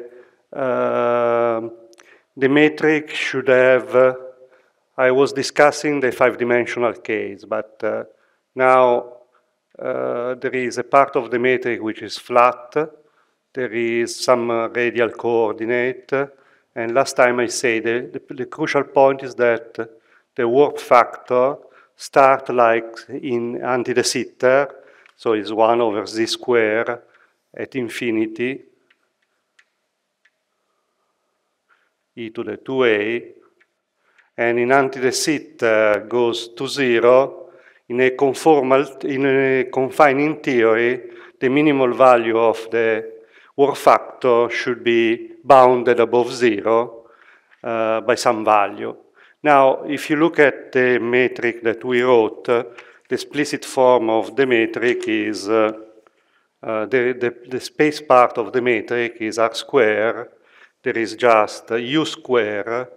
uh, the metric should have. Uh, I was discussing the five-dimensional case, but uh, now uh, there is a part of the metric which is flat. There is some uh, radial coordinate, and last time I say the, the, the crucial point is that the warp factor start like in anti the sitter, so it's 1 over z square at infinity e to the 2a, and in anti the sitter goes to 0. In a conformal, in a confining theory, the minimal value of the war factor should be bounded above zero uh, by some value. Now, if you look at the metric that we wrote, uh, the explicit form of the metric is, uh, uh, the, the, the, space part of the metric is r square, there is just uh, u square,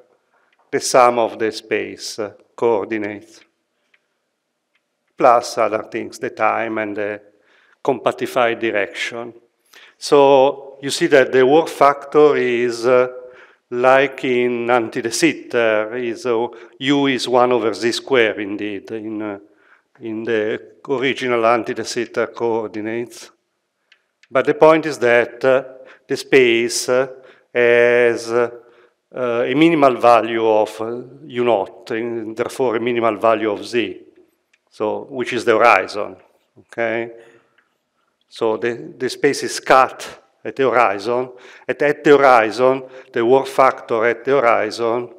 the sum of the space uh, coordinates, plus other things, the time and the compactified direction. So you see that the work factor is uh, like in antidecit, Sitter, uh, is, uh, u is 1 over z square, indeed, in, uh, in the original anti-de Sitter coordinates. But the point is that uh, the space uh, has a minimal value of u naught, and therefore a minimal value of z, so which is the horizon, okay? So the, the space is cut at the horizon, and at the horizon, the war factor at the horizon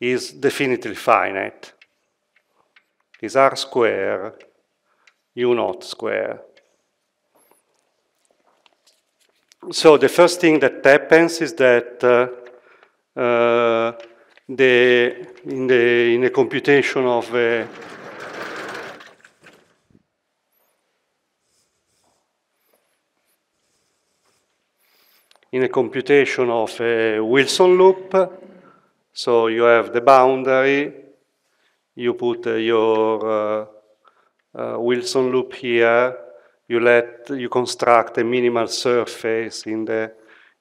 is definitely finite. Is r square u naught square. So the first thing that happens is that uh, uh, the, in, the, in the computation of a uh, in a computation of a Wilson loop. So you have the boundary, you put uh, your uh, uh Wilson loop here, you let you construct a minimal surface in the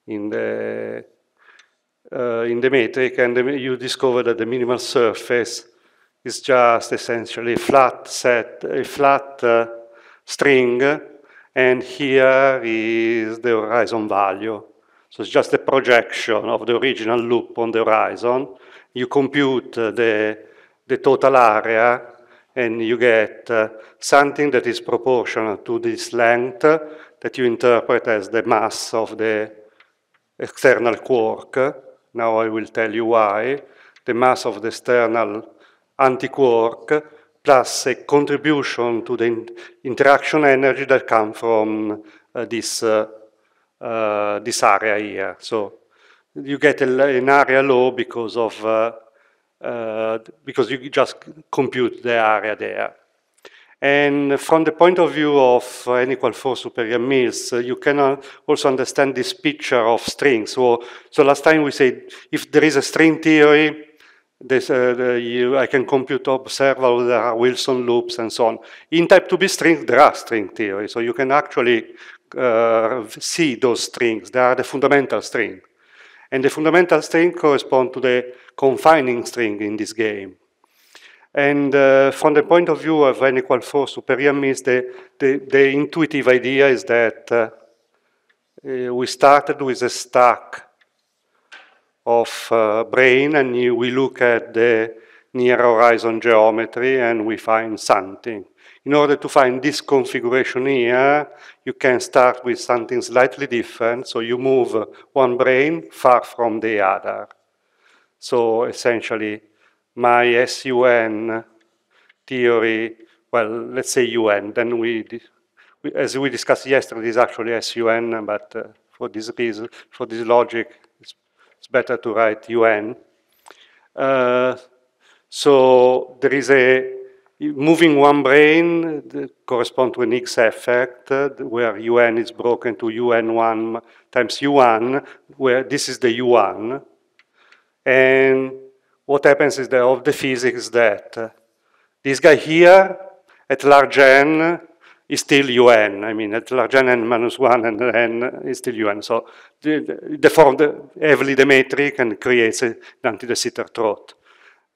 in the uh, in the metric, and the, you discover that the minimal surface is just essentially a flat set, a flat uh, string, and here is the horizon value. So it's just a projection of the original loop on the horizon. You compute uh, the, the total area and you get uh, something that is proportional to this length uh, that you interpret as the mass of the external quark. Now I will tell you why. The mass of the external antiquark plus a contribution to the in interaction energy that comes from uh, this uh, uh, eh, this area here. So you get a, an area law because of uh, uh, because you just compute the area there. And from the point of view of n equal 4 superior mills, you can also understand this picture of strings. So, so last time we said if there is a string theory, this, uh, you, I can compute observable, there are Wilson loops and so on. In type 2B string, there are string theory, so you can actually uh, see those strings. They are the fundamental string. And the fundamental string corresponds to the confining string in this game. And uh, from the point of view of n equal 4 superior means, the, the, the intuitive idea is that uh, uh we started with a stack of uh, brain and we look at the near horizon geometry and we find something. In order to find this configuration here, you can start with something slightly different, so you move one brain far from the other. So essentially, my SUN theory, well, let's say UN, then we, we as we discussed yesterday, is actually SUN, but uh, for this reason, for this logic, it's, it's better to write UN. Uh, so there is a moving one brain corresponds to an X effect, uh, where UN is broken to UN1 times U1, where this is the U1. And what happens is that of the physics that uh, this guy here at large n is still UN. I mean, at large n, n minus 1 and n is still UN. So the, the, the the, heavily and creates an anti-de Sitter throat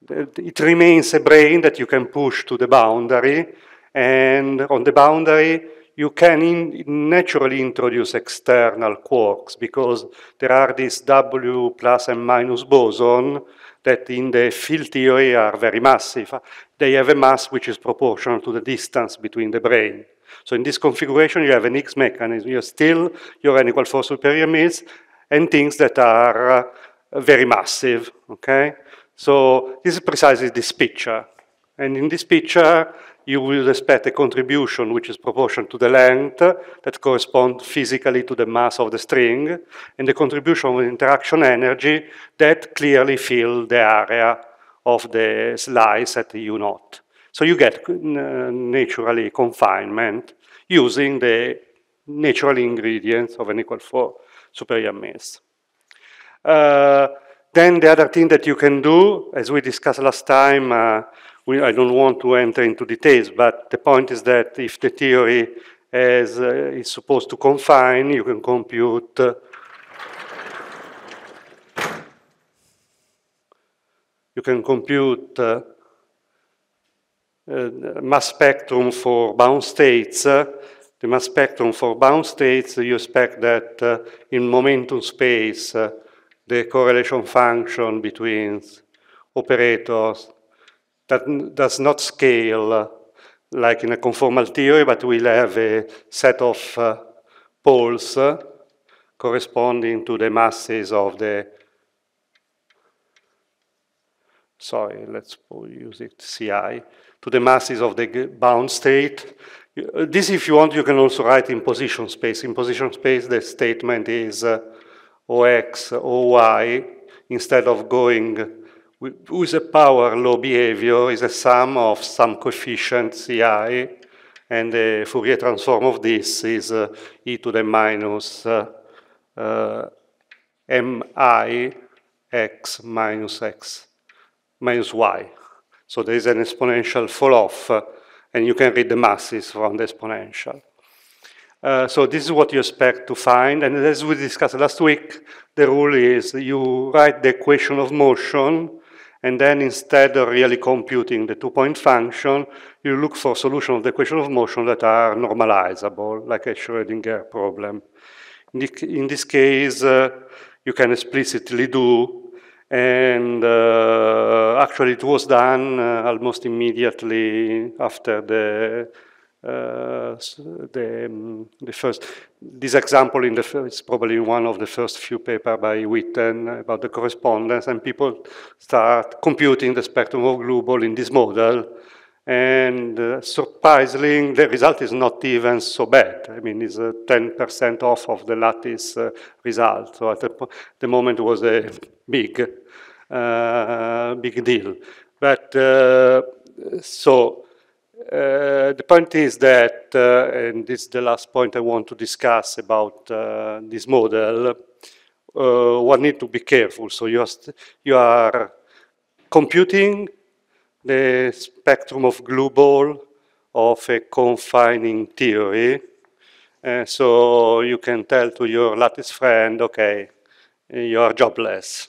it remains a brain that you can push to the boundary, and on the boundary, you can in naturally introduce external quarks because there are these W plus and minus boson that in the field theory are very massive. They have a mass which is proportional to the distance between the brain. So in this configuration, you have an X mechanism. You're still your n equal 4 superior means and things that are uh, very massive, okay? So this is precisely this picture. And in this picture, you will expect a contribution which is proportional to the length that corresponds physically to the mass of the string, and the contribution of interaction energy that clearly fill the area of the slice at U naught. So you get uh, naturally confinement using the natural ingredients of an equal four superior mass. Uh, then the other thing that you can do, as we discussed last time, uh, we, I don't want to enter into details, but the point is that if the theory has, uh, is supposed to confine, you can compute uh, you can compute uh, uh, mass spectrum for bound states. the mass spectrum for bound states, you expect that in momentum space, the correlation function between operators that does not scale uh, like in a conformal theory, but we'll have a set of uh, poles uh, corresponding to the masses of the sorry, let's use it CI, to the masses of the bound state. Uh, this, if you want, you can also write in position space. In position space, the statement is uh, or x or y instead of going with a power law behavior is a sum of some coefficient ci and the Fourier transform of this is uh, e to the minus uh, uh, mi x minus x minus y. So there is an exponential fall off uh, and you can read the masses from the exponential. Uh, so this is what you expect to find. And as we discussed last week, the rule is you write the equation of motion, and then instead of really computing the two-point function, you look for solutions of the equation of motion that are normalizable, like a Schrödinger problem. In, the, in this case, uh, you can explicitly do and uh, actually it was done uh, almost immediately after the uh, the, um, the first, this example in the it's probably one of the first few paper by Witten about the correspondence and people start computing the spectrum of global in this model and uh, surprisingly, the result is not even so bad. I mean, it's 10% uh, off of the lattice uh, result. So at the, the, moment, it was a big, uh, big deal. But uh, so uh, the point is that, uh, and this is the last point I want to discuss about uh, this model, uh, one need to be careful. So you are, you are computing the spectrum of glue ball of a confining theory. so you can tell to your lattice friend, okay, you are jobless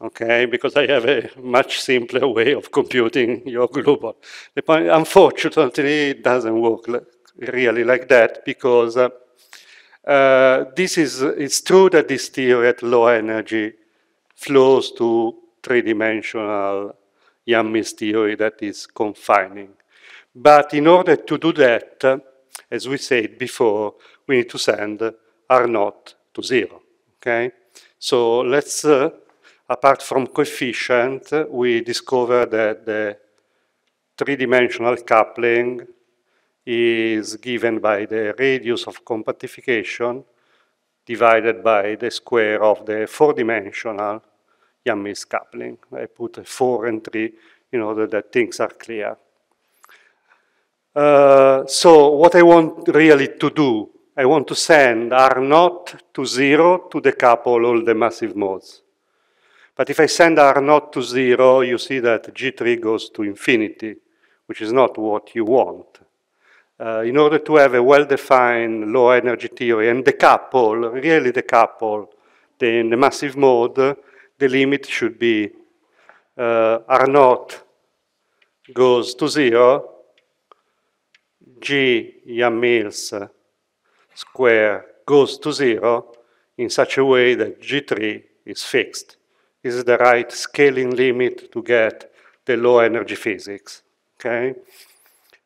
okay, because I have a much simpler way of computing your global. The point, unfortunately, it doesn't work like, really like that because uh, uh, this is, it's true that this theory at low energy flows to three-dimensional Yami's theory that is confining. But in order to do that, uh, as we said before, we need to send R 0 to zero, okay? So let's uh, apart from coefficient, we discover that the three-dimensional coupling is given by the radius of compactification divided by the square of the four-dimensional Yamis coupling. I put a four and three in order that things are clear. Uh, so what I want really to do, I want to send R0 to zero to decouple all the massive modes. But if I send r not to zero, you see that g3 goes to infinity, which is not what you want. Uh, in order to have a well-defined low energy theory and decouple, really decouple, the, in the massive mode, the limit should be uh, R naught goes to zero, G jan uh, square goes to zero in such a way that G3 is fixed is the right scaling limit to get the low energy physics, okay?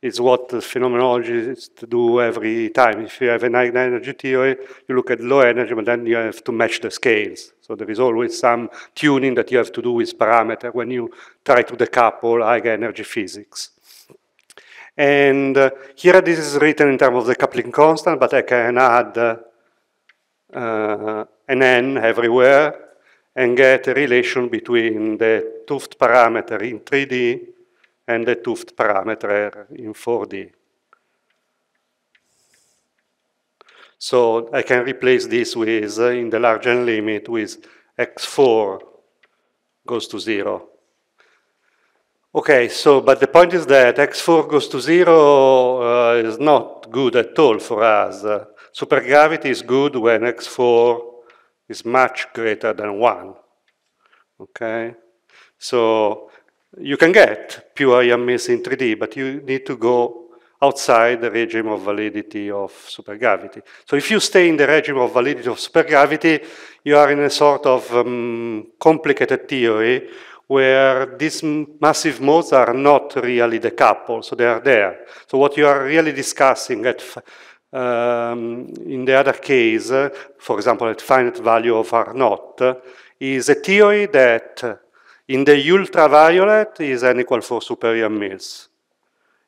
It's what the phenomenologists do every time. If you have an energy theory, you look at low energy, but then you have to match the scales. So there is always some tuning that you have to do with parameter when you try to decouple energy physics. And uh, here this is written in terms of the coupling constant, but I can add uh, uh, an n everywhere and get a relation between the Tuft parameter in 3D and the Tuft parameter in 4D. So I can replace this with, uh, in the large n limit, with x4 goes to 0. Okay, so, but the point is that x4 goes to 0 uh, is not good at all for us. Uh, supergravity is good when x4 is much greater than one. Okay? So you can get pure EMS in 3D, but you need to go outside the regime of validity of supergravity. So if you stay in the regime of validity of supergravity, you are in a sort of um, complicated theory where these massive modes are not really decoupled, so they are there. So what you are really discussing at um, in the other case, for example, at finite value of R naught, is a theory that in the ultraviolet is n equal 4 superior mills.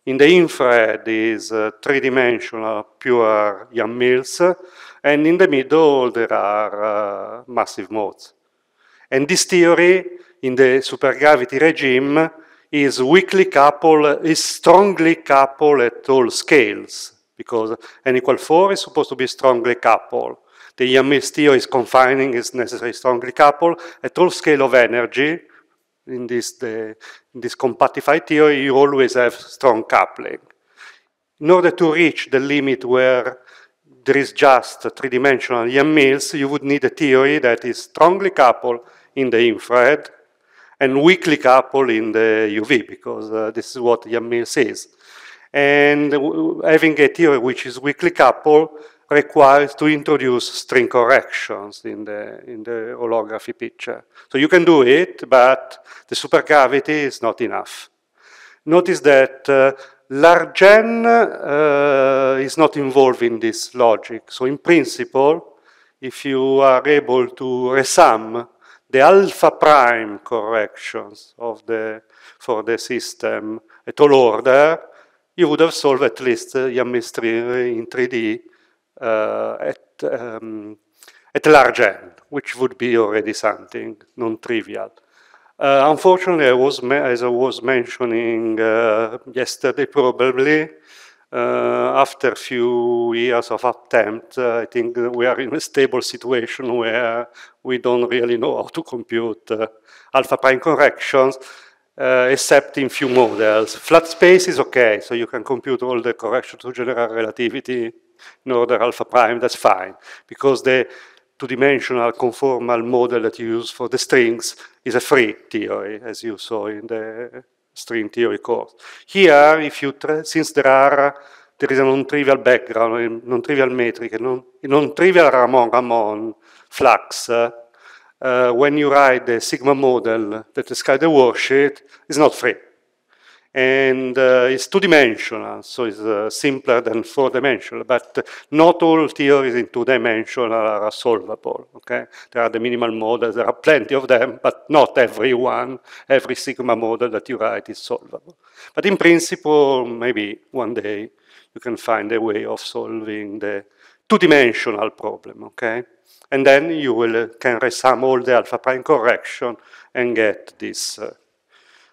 In the infrared is uh, three-dimensional pure Young mills, and in the middle there are uh, massive modes. And this theory in the supergravity regime is weakly coupled, is strongly coupled at all scales because n equal 4 is supposed to be strongly coupled. The EMS theory is confining is necessarily strongly coupled. At all scale of energy, in this, the, in this compactified theory, you always have strong coupling. In order to reach the limit where there is just three-dimensional EM you would need a theory that is strongly coupled in the infrared and weakly coupled in the UV, because uh, this is what EM mills is. And having a theory which is weakly coupled requires to introduce string corrections in the, in the holography picture. So you can do it, but the supergravity is not enough. Notice that uh, N uh, is not involved in this logic. So in principle, if you are able to resum the alpha prime corrections of the, for the system at all order, you would have solved at least uh, your mystery uh, in 3D uh, at, um, at large n, which would be already something non-trivial. Uh, unfortunately, I was as I was mentioning uh, yesterday, probably, uh, after a few years of attempt, uh, I think we are in a stable situation where we don't really know how to compute uh, alpha prime corrections uh, except in few models. Flat space is okay, so you can compute all the correction to general relativity in order alpha prime, that's fine, because the two-dimensional conformal model that you use for the strings is a free theory, as you saw in the string theory course. Here, if you since there are there is a non-trivial background, a non-trivial metric, a non-trivial non Ramon-Ramon flux, uh, uh, when you write the Sigma model that describes the worksheet, it's not free. And uh, it's two-dimensional, so it's uh, simpler than four-dimensional, but not all theories in two-dimensional are solvable, okay? There are the minimal models, there are plenty of them, but not every one, every Sigma model that you write is solvable. But in principle, maybe one day you can find a way of solving the two-dimensional problem, okay? and then you will, can resum all the alpha prime correction and get this, uh,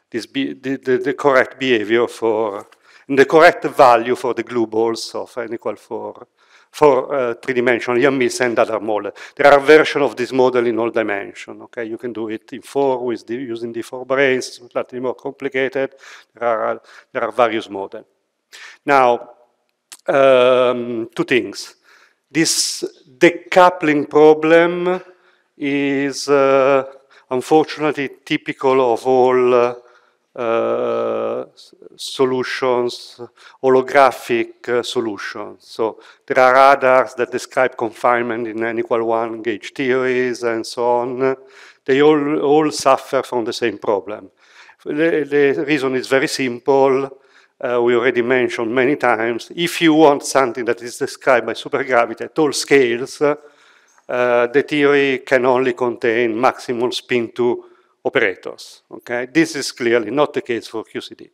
this be, the, the, the, correct behavior for, the correct value for the glue balls of n equal 4 for uh, three-dimensional YAMIS and other model. There are versions of this model in all dimensions. Okay, you can do it in four with the, using the four brains, slightly more complicated. There are uh, there are various models. Now, um, two things. This decoupling problem is uh, unfortunately typical of all uh, uh, solutions, holographic uh, solutions. So there are others that describe confinement in n equal 1 gauge theories and so on. They all, all suffer from the same problem. The, the reason is very simple uh, we already mentioned many times, if you want something that is described by supergravity at all scales, uh, the theory can only contain maximal spin 2 operators. Okay? This is clearly not the case for QCD.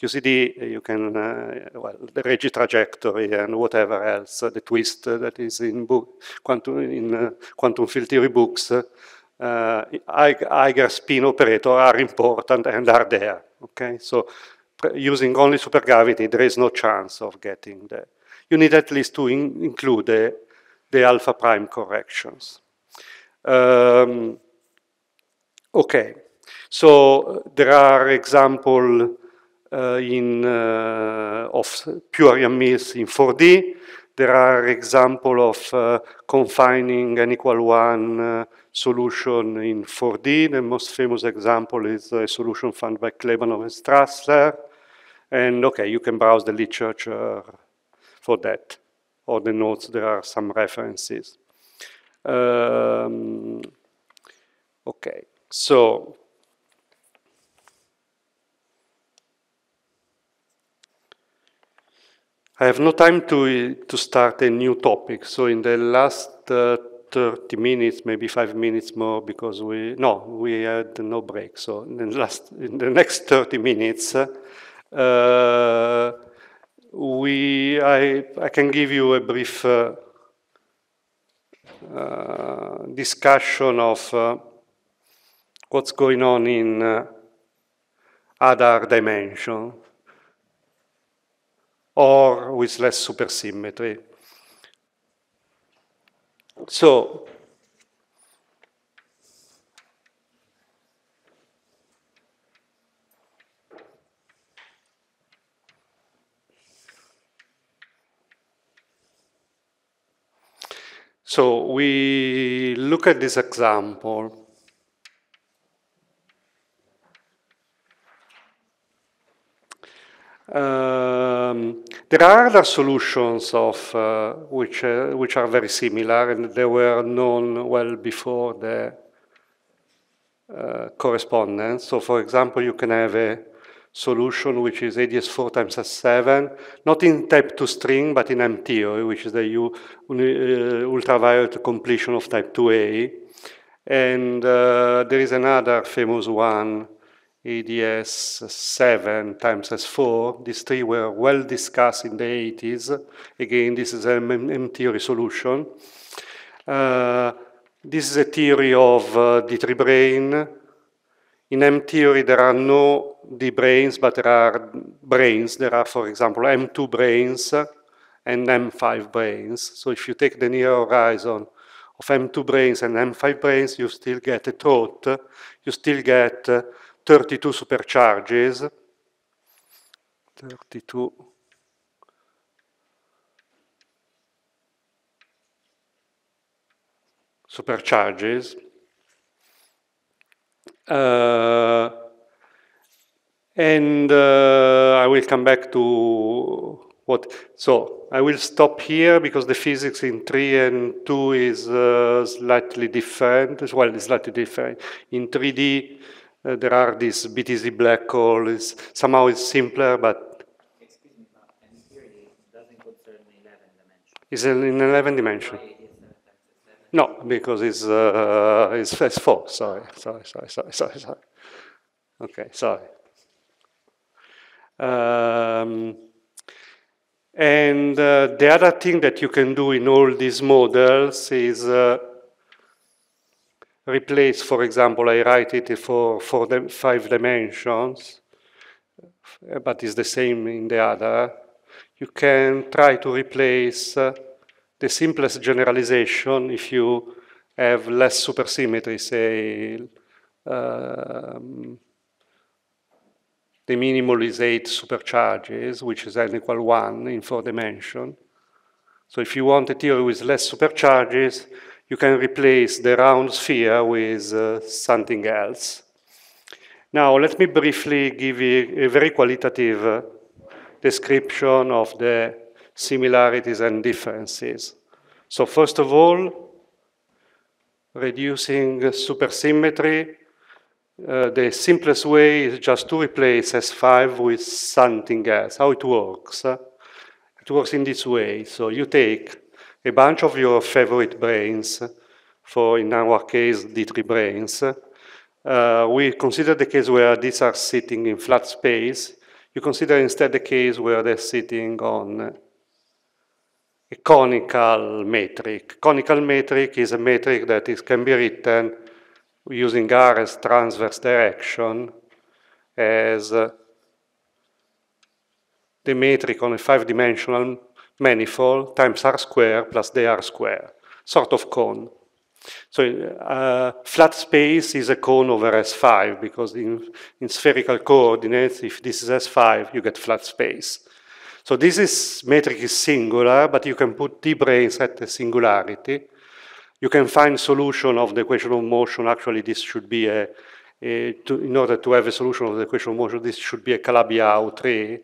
QCD, uh, you can, uh, well, the Regi trajectory and whatever else, uh, the twist uh, that is in, book, quantum, in uh, quantum field theory books, Eiger spin operator are important and are there. Okay, so using only supergravity, there is no chance of getting there. You need at least to in include the, the, alpha prime corrections. Um, okay, so uh, there are examples uh, in, uh, of pure means in 4D. There are examples of uh, confining n equal 1 uh, solution in 4D. The most famous example is a solution found by Klebanov and Strasser. And okay, you can browse the literature for that, or the notes, there are some references. Um, okay, so I have no time to, to start a new topic, so in the last uh, 30 minutes, maybe five minutes more, because we, no, we had no break, so in the, last, in the next 30 minutes, uh, uh, we, I, I can give you a brief uh, uh, discussion of what's going on in other dimension or with less supersymmetry. So So we look at this example. Um, there are other solutions of uh, which uh, which are very similar, and they were known well before the uh, correspondence. So, for example, you can have a solution, which is ads 4 times S7, not in type 2 string, but in MTO, which is the U, uh, ultraviolet completion of type 2A. And uh, there is another famous one, ADS 7 times S4. These three were well discussed in the 80s. Again, this is an MTO resolution. Uh, this is a theory of uh, the 3 brain in M-theory, there are no D brains, but there are brains. There are, for example, M2 brains and M5 brains. So if you take the near horizon of M2 brains and M5 brains, you still get a thought. You still get uh, 32 supercharges. 32 supercharges uh, and uh, I will come back to what. So I will stop here because the physics in 3 and 2 is uh, slightly different. as Well, slightly different. In 3D, uh, there are these BTZ black holes. Somehow it's simpler, but. Excuse me, in 11 dimension. It's in 11 dimension. No, because it's, uh, it's phase four. Sorry, sorry, sorry, sorry, sorry, sorry. Okay, sorry. Um, and uh, the other thing that you can do in all these models is uh, replace, for example, I write it for, for the five dimensions, but it's the same in the other. You can try to replace uh, the simplest generalization if you have less supersymmetry, say um, the minimal is eight supercharges, which is n equal one in four dimension. So if you want a theory with less supercharges, you can replace the round sphere with uh, something else. Now, let me briefly give you a very qualitative uh, description of the similarities and differences. So first of all, reducing supersymmetry, uh, the simplest way is just to replace S5 with something else. How it works? Uh, it works in this way. So you take a bunch of your favorite brains, uh, for in our case, D3 brains. Uh, we consider the case where these are sitting in flat space. You consider instead the case where they're sitting on uh, conical metric. Conical metric is a metric that is, can be written using R as transverse direction as uh, the metric on a five-dimensional manifold times r squared plus the r squared, sort of cone. So uh, flat space is a cone over S5 because in, in spherical coordinates, if this is S5, you get flat space. So this is metric is singular, but you can put d branes at the singularity. You can find solution of the equation of motion. Actually, this should be a, a to, in order to have a solution of the equation of motion, this should be a Calabi-Yau tree,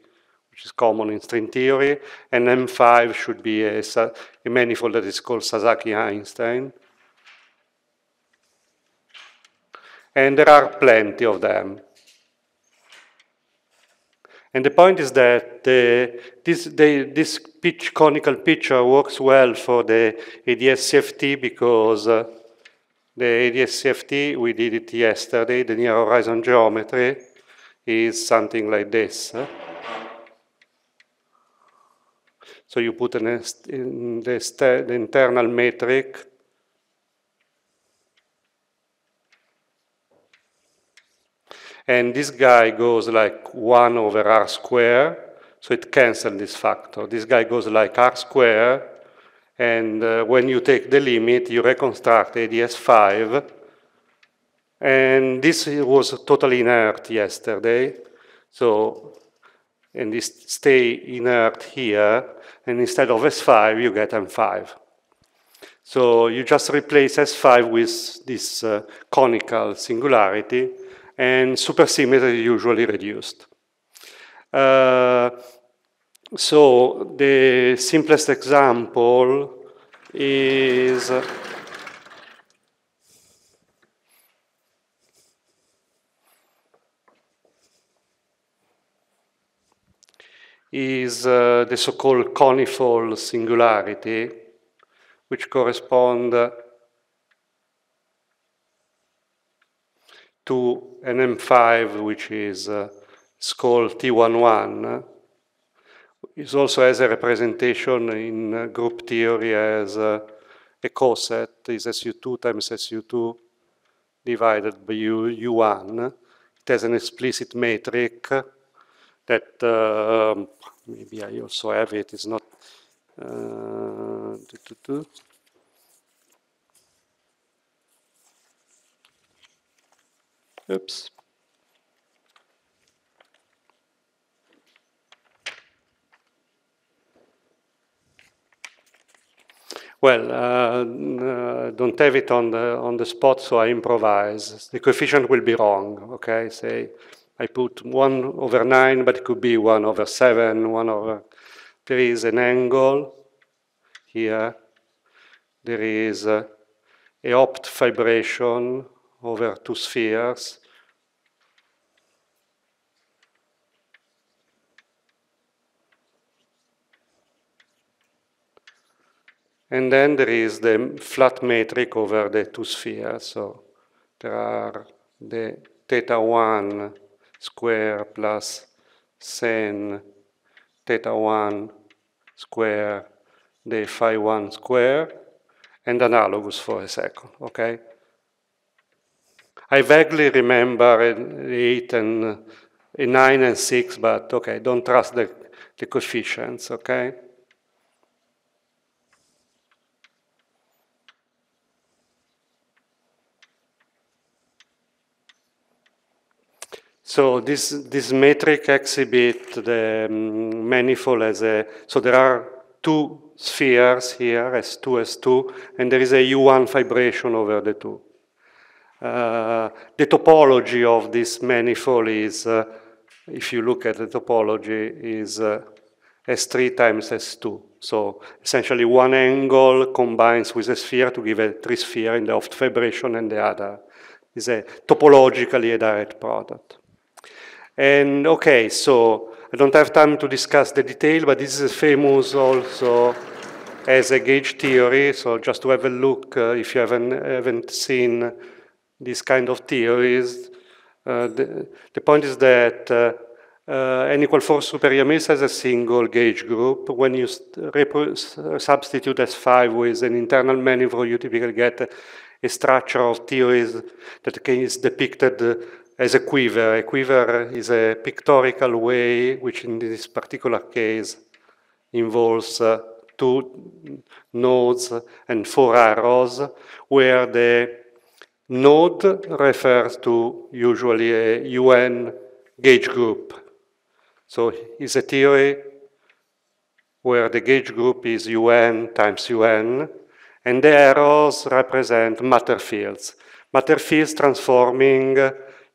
which is common in string theory, and M5 should be a, a manifold that is called Sasaki-Einstein. And there are plenty of them. And the point is that the, this, the, this pitch, conical picture works well for the ADS-CFT because uh, the ADS-CFT, we did it yesterday, the near horizon geometry is something like this. Huh? So you put an, in the, the internal metric And this guy goes like 1 over r square, so it cancels this factor. This guy goes like r square, and uh, when you take the limit, you reconstruct ADS5. And this was totally inert yesterday, so and this stay inert here, and instead of S5, you get M5. So you just replace S5 with this uh, conical singularity, and supersymmetry usually reduced. Uh, so the simplest example is is uh, the so-called conifold singularity, which correspond to an M5, which is uh, it's called T11. It also has a representation in uh, group theory as uh, a coset is SU2 times SU2 divided by U, U1. It has an explicit metric that uh, maybe I also have it. It's not. Uh, doo -doo -doo. Oops. Well, uh, uh, don't have it on the, on the spot, so I improvise. The coefficient will be wrong, okay? Say, I put 1 over 9, but it could be 1 over 7, 1 over... There is an angle here. There is a opt vibration over two spheres. And then there is the flat metric over the two spheres. So there are the theta 1 square plus sin theta 1 square, the phi 1 square, and analogous for a second, okay? I vaguely remember eight and nine and six, but okay, don't trust the, the coefficients, okay? So this, this metric exhibits the um, manifold as a, so there are two spheres here, S2, S2, and there is a U1 vibration over the two. Uh, the topology of this manifold is, uh, if you look at the topology, is uh, S3 times S2. So essentially one angle combines with a sphere to give a trisphere in the oft vibration and the other is a topologically a direct product. And okay, so I don't have time to discuss the detail, but this is famous also as a gauge theory. So just to have a look, uh, if you haven't, haven't seen this kind of theories. Uh, the, the, point is that uh, uh, n equal 4 superior miss has a single gauge group. When you substitute S5 with an internal manifold, you typically get a structure of theories that is depicted as a quiver. A quiver is a pictorial way, which in this particular case involves uh, two nodes and four arrows, where the Node refers to usually a UN gauge group. So it's a theory where the gauge group is UN times UN, and the arrows represent matter fields. Matter fields transforming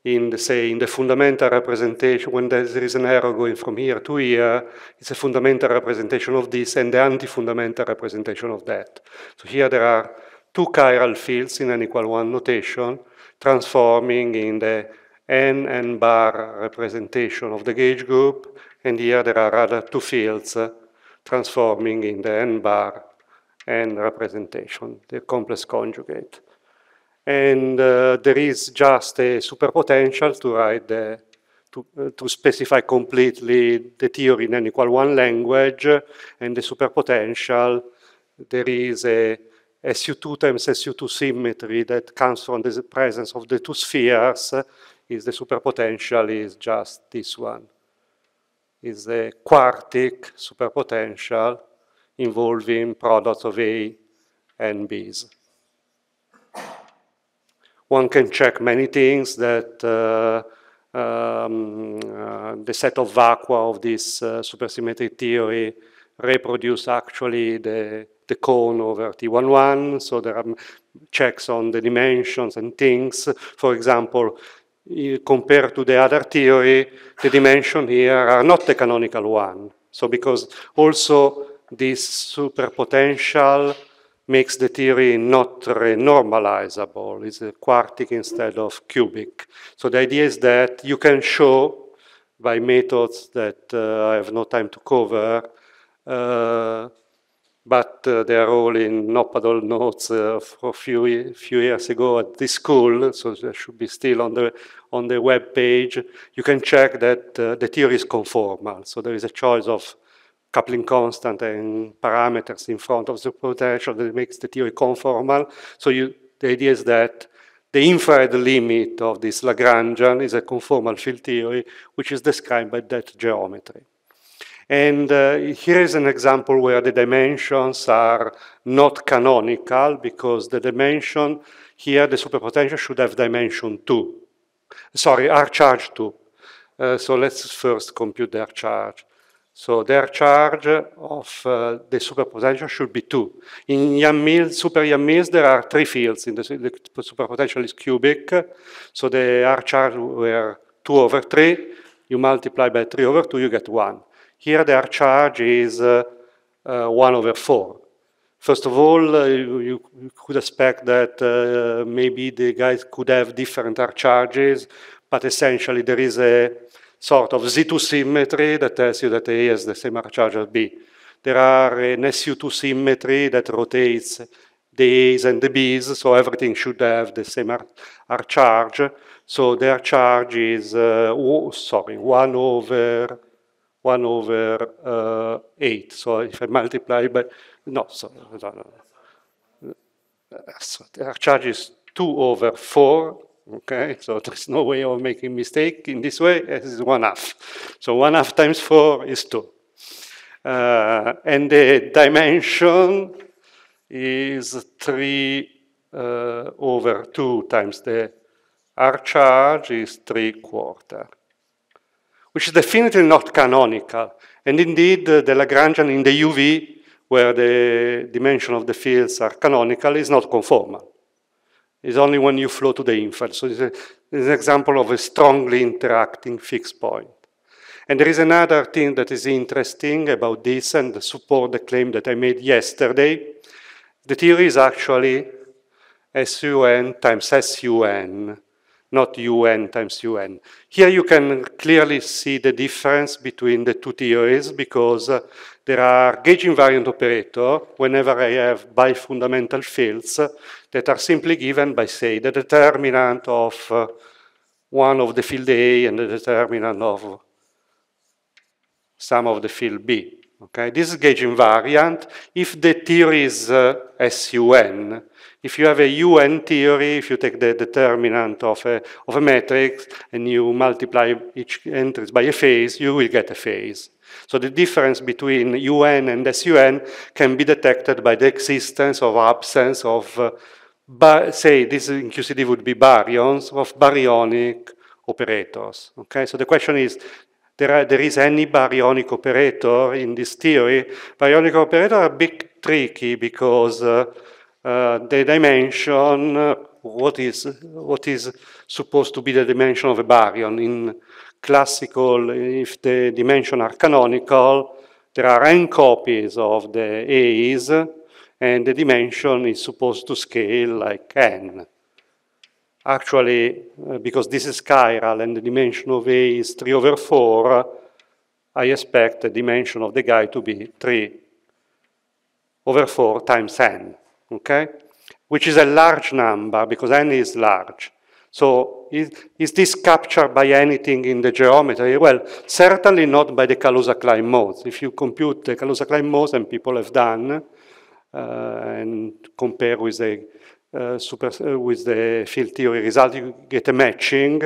in the, say, in the fundamental representation, when there is an arrow going from here to here, it's a fundamental representation of this and the anti-fundamental representation of that. So here there are two chiral fields in an equal 1 notation, transforming in the n and bar representation of the gauge group, and here there are other two fields uh, transforming in the n bar n representation, the complex conjugate. And uh, there is just a superpotential to write the to, uh, to, specify completely the theory in n equal 1 language and the superpotential. There is a SU2 times SU2 symmetry that comes from the presence of the two spheres is the superpotential is just this one. Is the quartic superpotential involving products of A and B's. One can check many things that uh, um, uh, the set of vacua of this uh, supersymmetric theory reproduce actually the the cone over T11, so there are checks on the dimensions and things. For example, compared to the other theory, the dimension here are not the canonical one. So because also this superpotential makes the theory not renormalizable. It's quartic instead of cubic. So the idea is that you can show by methods that uh, I have no time to cover, uh, but uh, they are all in Nopadol notes uh, for a few, few years ago at this school, so they should be still on the, on the web page. You can check that uh, the theory is conformal, so there is a choice of coupling constant and parameters in front of the potential that makes the theory conformal. So you, the idea is that the infrared limit of this Lagrangian is a conformal field theory, which is described by that geometry. And uh, here is an example where the dimensions are not canonical because the dimension here, the superpotential should have dimension 2. Sorry, R charge 2. Uh, so let's first compute their charge. So their charge of uh, the superpotential should be 2. In Yamil, super Yamils, there are three fields. In the, the superpotential is cubic, so the R charge were 2 over 3. You multiply by 3 over 2, you get 1. Here their charge is uh, 1 over 4. First of all, uh, you, you, could expect that uh, maybe the guys could have different R charges, but essentially there is a sort of Z2 symmetry that tells you that A has the same R charge as B. There are an SU2 symmetry that rotates the A's and the B's, so everything should have the same R, R charge. So their charge is, uh, oh, sorry, 1 over 1 over uh, 8. So if I multiply by, no, so, no, no. So our charge is 2 over 4, okay? So there's no way of making mistake in this way, this is 1 half. So 1 half times 4 is 2. Uh, and the dimension is 3 uh, over 2 times the R charge is 3 quarter which is definitely not canonical. And indeed, uh, the Lagrangian in the UV, where the dimension of the fields are canonical, is not conformal. It's only when you flow to the infrared. So it's, a, it's an example of a strongly interacting fixed point. And there is another thing that is interesting about this and support the claim that I made yesterday. The theory is actually SUN times SUN not un times un. Here you can clearly see the difference between the two theories because uh, there are gauge invariant operator whenever I have bifundamental fields uh, that are simply given by, say, the determinant of uh, one of the field A and the determinant of some of the field B. Okay, this is gauge invariant if the theory is uh, SUN if you have a UN theory, if you take the determinant of a, of a matrix and you multiply each entry by a phase, you will get a phase. So the difference between UN and SUN can be detected by the existence or absence of, uh, say, this in QCD would be baryons, of baryonic operators. Okay, so the question is, there, are, there is any baryonic operator in this theory. Baryonic operators are a bit tricky because uh, uh, the dimension, what is, what is supposed to be the dimension of a baryon. In classical, if the dimension are canonical, there are n copies of the A's, and the dimension is supposed to scale like n. Actually, uh, because this is chiral and the dimension of A is 3 over 4, I expect the dimension of the guy to be 3 over 4 times n okay? Which is a large number because n is large. So is, is this captured by anything in the geometry? Well, certainly not by the Kaluza-Klein modes. If you compute the Kaluza-Klein modes, and people have done, uh, and compare with the uh, super, uh, with the field theory result, you get a matching,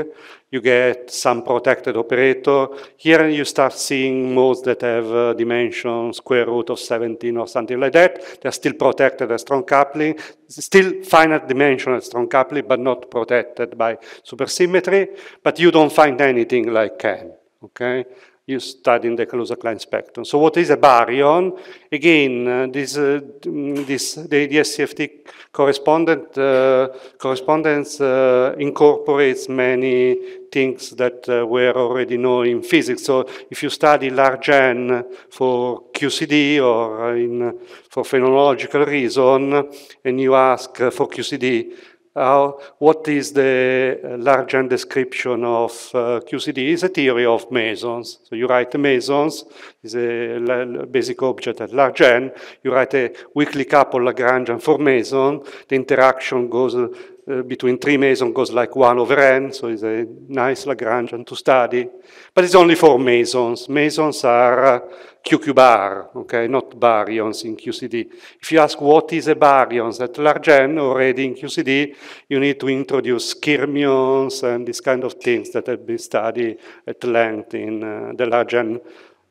you get some protected operator. Here you start seeing modes that have uh, dimension square root of 17 or something like that. They're still protected as strong coupling, still finite dimensional strong coupling, but not protected by supersymmetry. But you don't find anything like CAN, okay? you study in the Calusa-Klein spectrum. So what is a baryon? Again, uh, this, uh, mm, this, the AdS/CFT correspondent, uh, correspondence uh, incorporates many things that uh, were already known in physics. So if you study large N for QCD or in, uh, for phenomenological reason, and you ask for QCD, uh, what is the uh, Largent description of uh, QCD is a theory of mesons. So you write the mesons, is a basic object at n. You write a weakly coupled Lagrangian for meson. The interaction goes uh, uh, between three mesons goes like one over n, so it's a nice Lagrangian to study. But it's only for mesons. Mesons are uh, QQ bar, okay, not baryons in QCD. If you ask what is a baryons at large n already in QCD, you need to introduce skirmions and this kind of things that have been studied at length in uh, the large n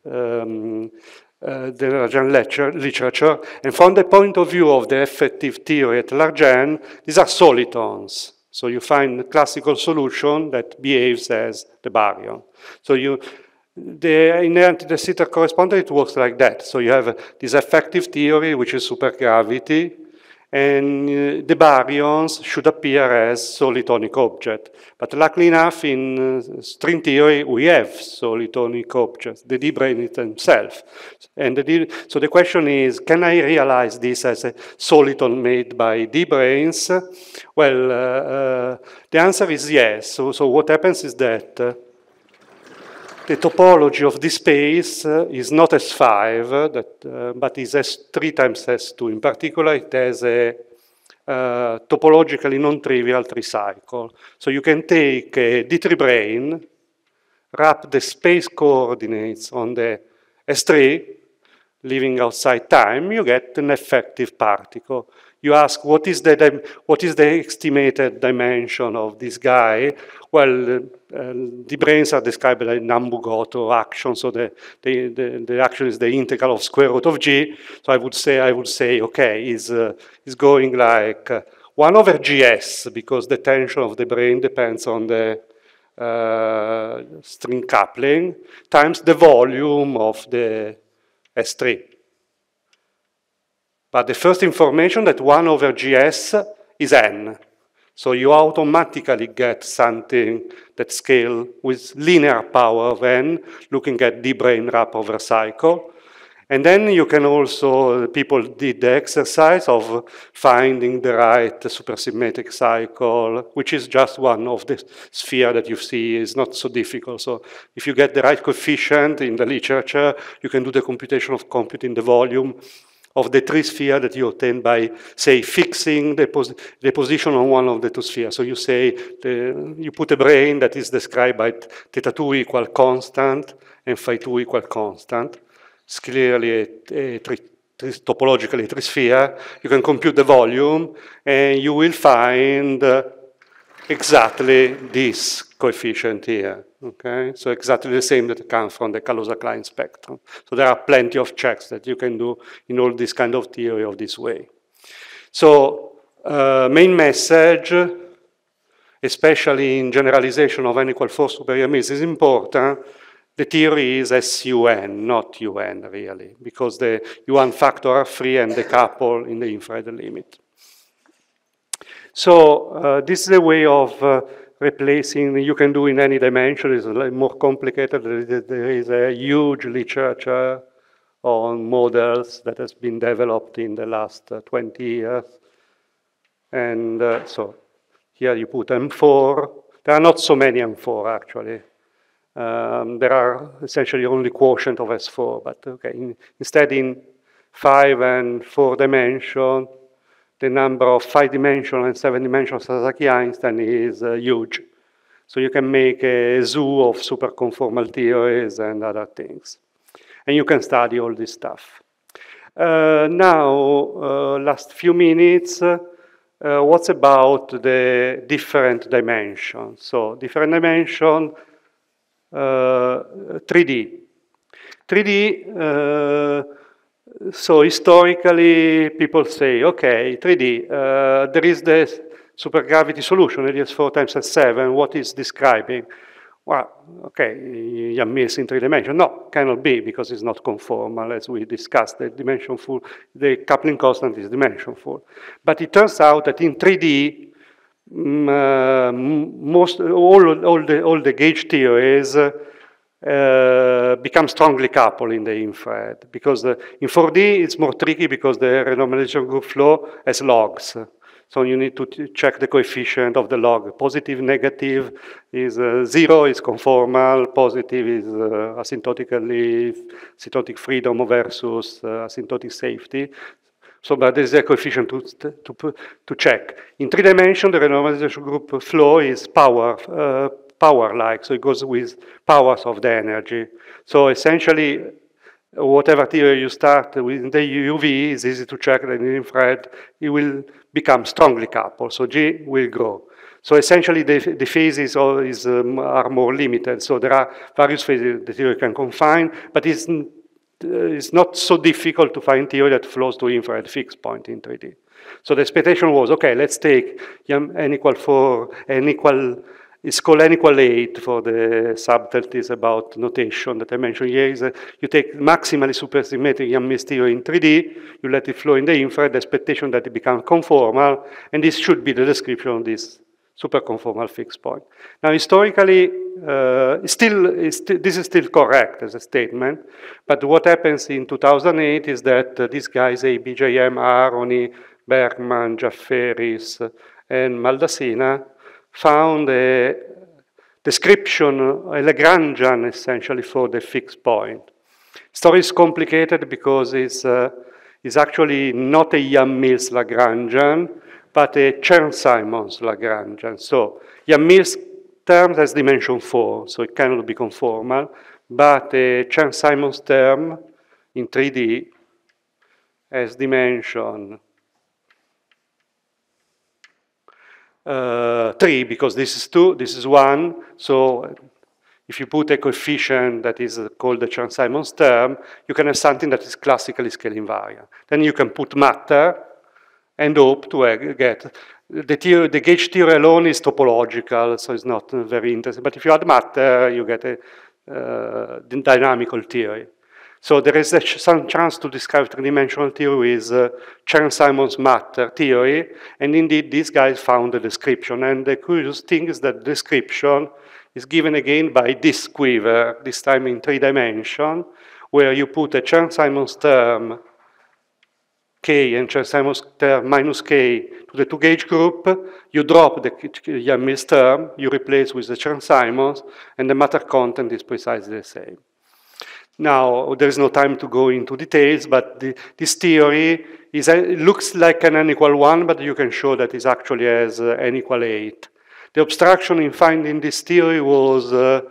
um, the eh, Lagrangian literature, and from the point of view of the effective theory at N, these are solitons. So you find a classical solution that behaves as the baryon. So you, the inherent the theta correspondent, it works like that. So you have this effective theory, which is supergravity, and uh, the baryons should appear as solitonic object. But luckily enough, in uh, string theory, we have solitonic objects, the d themselves. And the so the question is, can I realize this as a soliton made by d-brains? Well, uh, uh, the answer is yes. So, so what happens is that uh, the topology of this space uh, is not S5, uh, that, uh, but is S3 times S2. In particular, it has a uh, topologically non-trivial tricycle. So you can take a uh, D3 brain, wrap the space coordinates on the S3, leaving outside time, you get an effective particle. You ask, what is the, what is the estimated dimension of this guy? Well, uh, uh, the brains are described by Nambu-Goto action, so the, the, the, the, action is the integral of square root of g. So I would say, I would say, okay, is uh, is going like uh, 1 over gs, because the tension of the brain depends on the uh, string coupling, times the volume of the S3. But the first information that 1 over GS is n. So you automatically get something that scale with linear power of n, looking at the brain wrap over cycle. And then you can also, people did the exercise of finding the right supersymmetric cycle, which is just one of the sphere that you see is not so difficult. So if you get the right coefficient in the literature, you can do the computation of computing the volume of the three sphere that you obtain by, say, fixing the, pos the, position on one of the two spheres. So you say, the, you put a brain that is described by theta 2 equal constant and phi 2 equal constant. It's clearly a, a three, topologically three sphere. You can compute the volume, and you will find uh, exactly this coefficient here, okay? So exactly the same that comes from the Calosa-Klein spectrum. So there are plenty of checks that you can do in all this kind of theory of this way. So uh, main message, especially in generalization of n equal 4 superior means is important the theory is SUN, not UN, really, because the UN factor are free and the couple in the infrared limit. So uh, this is a way of uh, replacing, you can do in any dimension, it's more complicated. There is a huge literature on models that has been developed in the last uh, 20 years. And uh, so here you put M4. There are not so many M4 actually. Um, there are essentially only quotient of S4, but okay. In, instead in five and four dimension, the number of five-dimensional and seven-dimensional Sasaki-Einstein is uh, huge. So you can make a zoo of superconformal theories and other things. And you can study all this stuff. Uh, now, uh, last few minutes, uh, uh, what's about the different dimensions? So different dimension, uh, 3D. 3D, uh, so historically, people say, okay, 3D, uh, there is the supergravity solution, it is 4 times S7, what is describing? Well, okay, you are missing three dimensions. No, cannot be because it's not conformal, as we discussed. The dimensionful, the coupling constant is dimensionful. But it turns out that in 3D, um, mm, uh, most all all the all the gauge theories uh, uh, become strongly coupled in the infrared because the, in 4D it's more tricky because the renormalization group flow has logs. So you need to check the coefficient of the log. Positive, negative is uh, zero is conformal. Positive is uh, asymptotically asymptotic freedom versus uh, asymptotic safety. So, but there is a coefficient to, to, to check. In three dimensions, the renormalization group flow is power, uh, power like, so it goes with powers of the energy. So essentially, whatever theory you start with the UV is easy to check that in infrared it will become strongly coupled, so G will grow. So essentially the, the phases are, is, um, are more limited, so there are various phases that you can confine, but it's, uh, it's not so difficult to find theory that flows to infrared fixed point in 3D. So the expectation was, okay, let's take n equal 4, n equal it's equal 8 for the subtleties about notation that I mentioned here. Is that you take maximally supersymmetric Young in 3D, you let it flow in the infrared, the expectation that it becomes conformal, and this should be the description of this superconformal fixed point. Now, historically, uh, still, st this is still correct as a statement, but what happens in 2008 is that uh, these guys, ABJM, Aroni, Bergman, Jafferis, uh, and Maldacena— found a description, a Lagrangian essentially for the fixed point. Story is complicated because it's, uh, it's actually not a Jan-Mills Lagrangian, but a Chern-Simons Lagrangian. So Jan-Mills term has dimension four, so it cannot be conformal, but a Chern-Simons term in 3D has dimension uh, 3 because this is 2, this is 1. So if you put a coefficient that is uh, called the Chern-Simons term, you can have something that is classically scale invariant. Then you can put matter and hope to uh, get. The, theory, the gauge theory alone is topological, so it's not uh, very interesting. But if you add matter, you get a uh, dynamical theory. So there is some chance to describe three-dimensional theory with uh, Chern-Simons matter theory, and indeed these guys found a description. And the curious thing is that description is given again by this quiver, this time in three dimension, where you put a Chern-Simons term k and Chern-Simons term minus k to the two-gauge group, you drop the Yamil's term, you replace with the Chern-Simons, and the matter content is precisely the same. Now, there's no time to go into details, but the, this theory is, looks like an n equal 1, but you can show that it actually has uh, n equal 8. The obstruction in finding this theory was uh,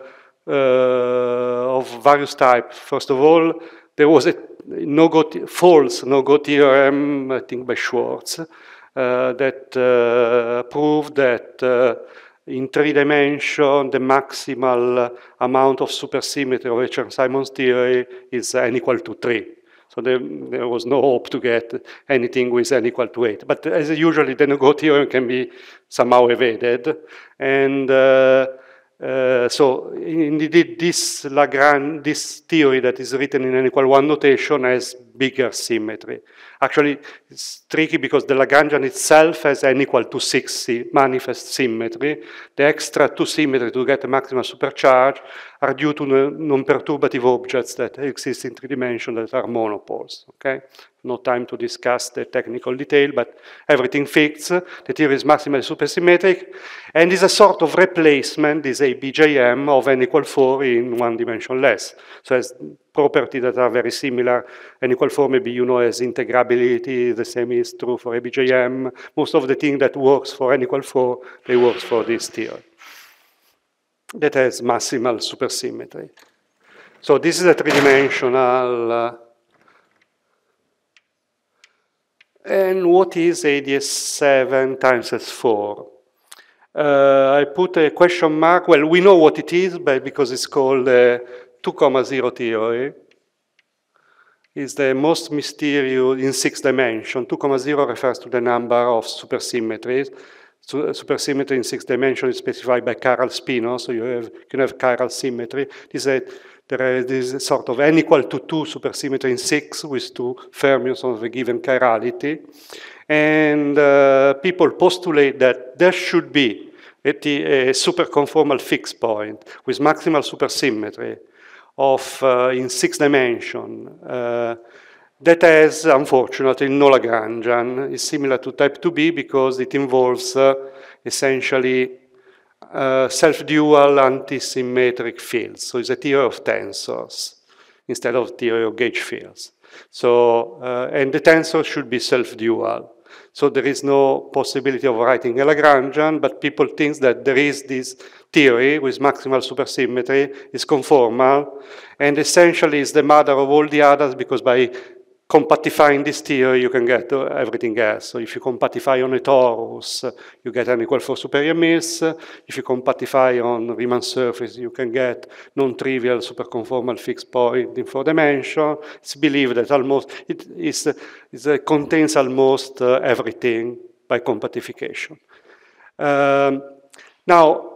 uh of various types. First of all, there was a no-go false no-go theorem, I think by Schwartz, uh, that uh, proved that in three dimension, the maximal amount of supersymmetry of Richard-Simon's theory is n equal to 3. So there, there, was no hope to get anything with n equal to 8. But as usually, the no-go theorem can be somehow evaded. And uh, uh, so indeed, this Lagrange, this theory that is written in n equal 1 notation has bigger symmetry. Actually, it's tricky because the Lagrangian itself has n equal to 6 manifest symmetry. The extra 2 symmetry to get a maximum supercharge are due to non-perturbative objects that exist in three dimensions that are monopoles, okay? No time to discuss the technical detail, but everything fits. The theory is maximally supersymmetric, and is a sort of replacement, this ABJM, of n equal 4 in one dimension less. So as property that are very similar and maybe you know as integrability the same is true for abjm most of the thing that works for n equal 4 they works for this theory that has maximal supersymmetry so this is a three-dimensional uh, and what is ADS7 times S4 uh, I put a question mark. Well, we know what it is, but because it's called uh, 2 comma 0 theory is the most mysterious in six dimension. 2 comma 0 refers to the number of supersymmetries. So, supersymmetry in six dimension is specified by chiral spino, so you, have, you can have chiral symmetry. This is there is sort of n equal to 2 supersymmetry in 6 with two fermions of a given chirality. And uh, people postulate that there should be a, a superconformal fixed point with maximal supersymmetry of uh, in six dimension uh, that has, unfortunately, no Lagrangian. It's similar to type 2b because it involves uh, essentially uh, self-dual antisymmetric fields. So it's a theory of tensors instead of theory of gauge fields. So, uh, and the tensor should be self-dual. So there is no possibility of writing a Lagrangian, but people think that there is this theory with maximal supersymmetry is conformal and essentially is the mother of all the others because by compactifying this theory you can get uh, everything else. So if you compactify on a torus uh, you get an equal 4 superior mills. If you compactify on Riemann surface you can get non-trivial superconformal fixed point in four dimension. It's believed that almost, it is, uh, is, uh, contains almost uh, everything by compactification. Um, now,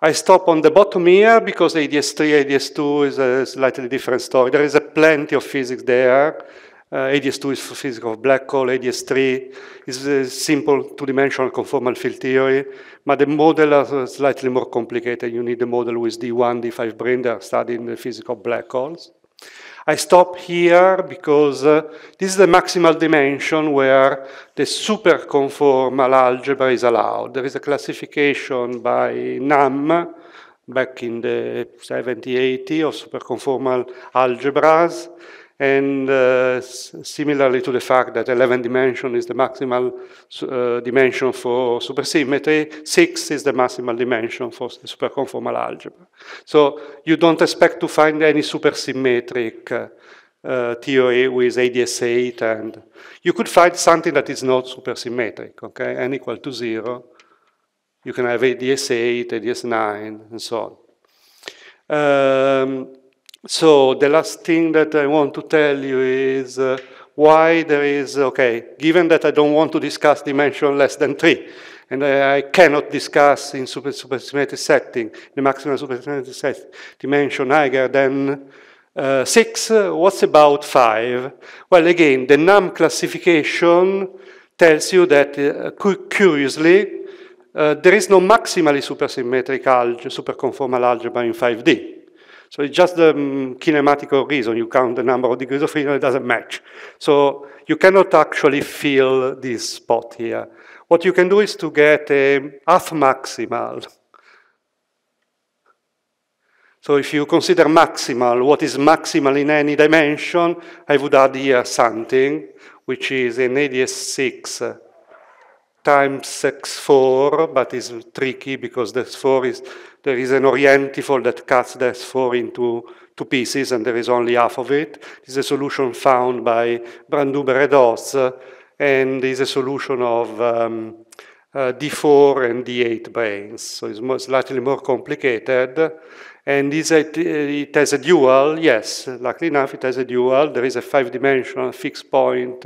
I stop on the bottom here because ADS3, ADS2 is a slightly different story. There is a plenty of physics there. Uh, ADS2 is for physics of black hole, ADS3 is a simple two-dimensional conformal field theory, but the model is slightly more complicated. You need the model with D1, D5 brain, they studying the physics of black holes. I stop here because uh, this is the maximal dimension where the superconformal algebra is allowed. There is a classification by NAM back in the 70, 80 of superconformal algebras and uh, similarly to the fact that 11 dimension is the maximal uh, dimension for supersymmetry, 6 is the maximal dimension for superconformal algebra. So you don't expect to find any supersymmetric uh, uh theory with ADS8 and you could find something that is not supersymmetric, okay, n equal to 0. You can have ADS8, ADS9, and so on. Um, so the last thing that I want to tell you is uh, why there is, okay, given that I don't want to discuss dimension less than three, and I, cannot discuss in super supersymmetric setting, the maximum supersymmetric set dimension higher than uh, six, uh, what's about five? Well, again, the NUM classification tells you that, uh, curiously, uh, there is no maximally supersymmetric algebra, superconformal algebra in 5D. So it's just the um, mm, kinematical reason. You count the number of degrees of freedom, it doesn't match. So you cannot actually fill this spot here. What you can do is to get a half maximal. So if you consider maximal, what is maximal in any dimension, I would add here something, which is an ADS6 times x4, but is tricky because this 4 is, there is an orientival that cuts this 4 into two pieces and there is only half of it. It's a solution found by Branduber et al. and is a solution of um, uh, D4 and D8 brains. So it's more, slightly more complicated. And is it, it has a dual, yes, luckily enough it has a dual. There is a five-dimensional fixed point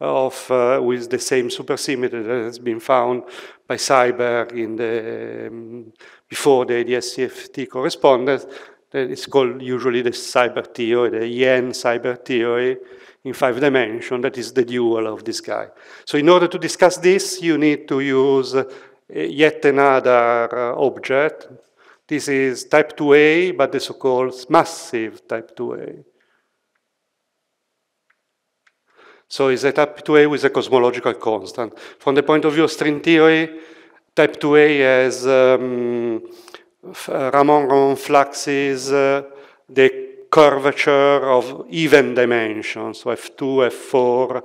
of, uh, with the same supersymmetry that has been found by Cyber in the, um, before the DSCFT correspondence. That is called usually the cyber theory, the EN cyber theory in five dimensions. that is the dual of this guy. So in order to discuss this, you need to use uh, yet another uh, object. This is type 2A, but the so-called massive type 2A. So is a type 2A with a cosmological constant. From the point of view of string theory, type 2A has um, uh, Ramon-Ramon fluxes, uh, the curvature of even dimensions, so F2, F4,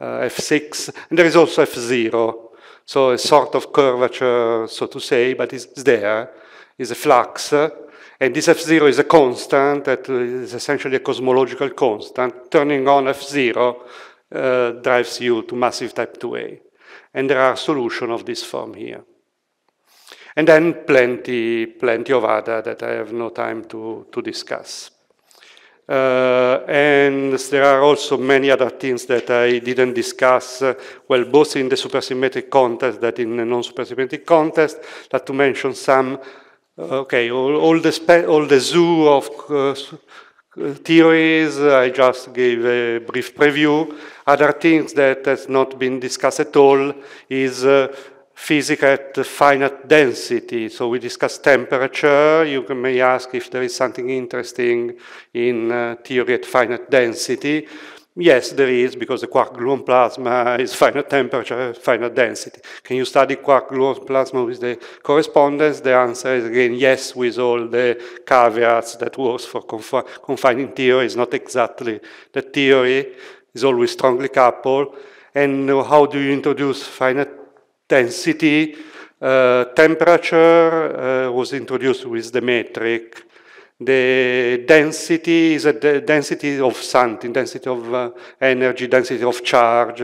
uh, F6, and there is also F0. So a sort of curvature, so to say, but it's there, is a flux. And this F0 is a constant that is essentially a cosmological constant. Turning on F0, uh, drives you to massive type 2A. And there are solutions of this form here. And then plenty, plenty of other that I have no time to, to discuss. Uh, and there are also many other things that I didn't discuss, uh, well, both in the supersymmetric context that in the non-supersymmetric context, that to mention some, uh, okay, all, all, the all the zoo of uh, uh, theories, I just gave a brief preview, other things that has not been discussed at all is uh, physics at finite density. So we discuss temperature. You may ask if there is something interesting in uh, theory at finite density. Yes, there is, because the quark-gluon plasma is finite temperature, finite density. Can you study quark-gluon plasma with the correspondence? The answer is again yes, with all the caveats that works for confi confining theory is not exactly the theory is always strongly coupled. And how do you introduce finite density? Uh, temperature uh, was introduced with the metric. The density is a de density of something, density of uh, energy, density of charge.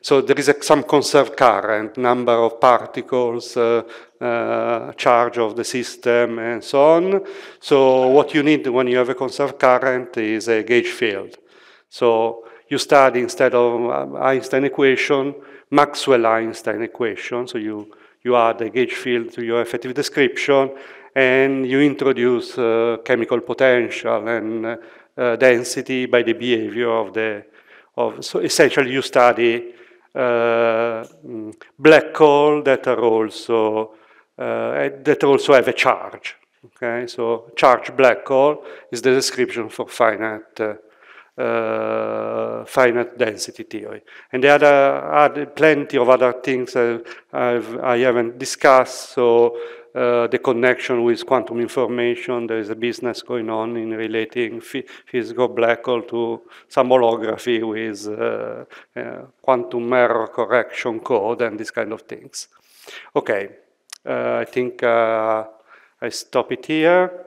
So there is a, some conserved current, number of particles, uh, uh, charge of the system, and so on. So what you need when you have a conserved current is a gauge field. So you study instead of uh, Einstein equation, Maxwell-Einstein equation. So you, you add a gauge field to your effective description and you introduce uh, chemical potential and uh, uh density by the behavior of the, of, so essentially you study uh, mm, black hole that are also uh, eh, that also have a charge. Okay, so charge black hole is the description for finite uh, uh, finite density theory. And there are, are plenty of other things I've, I have not discussed, so uh, the connection with quantum information, there is a business going on in relating physical black hole to some holography with uh, uh, quantum error correction code and these kind of things. Okay, uh, I think I stop it here.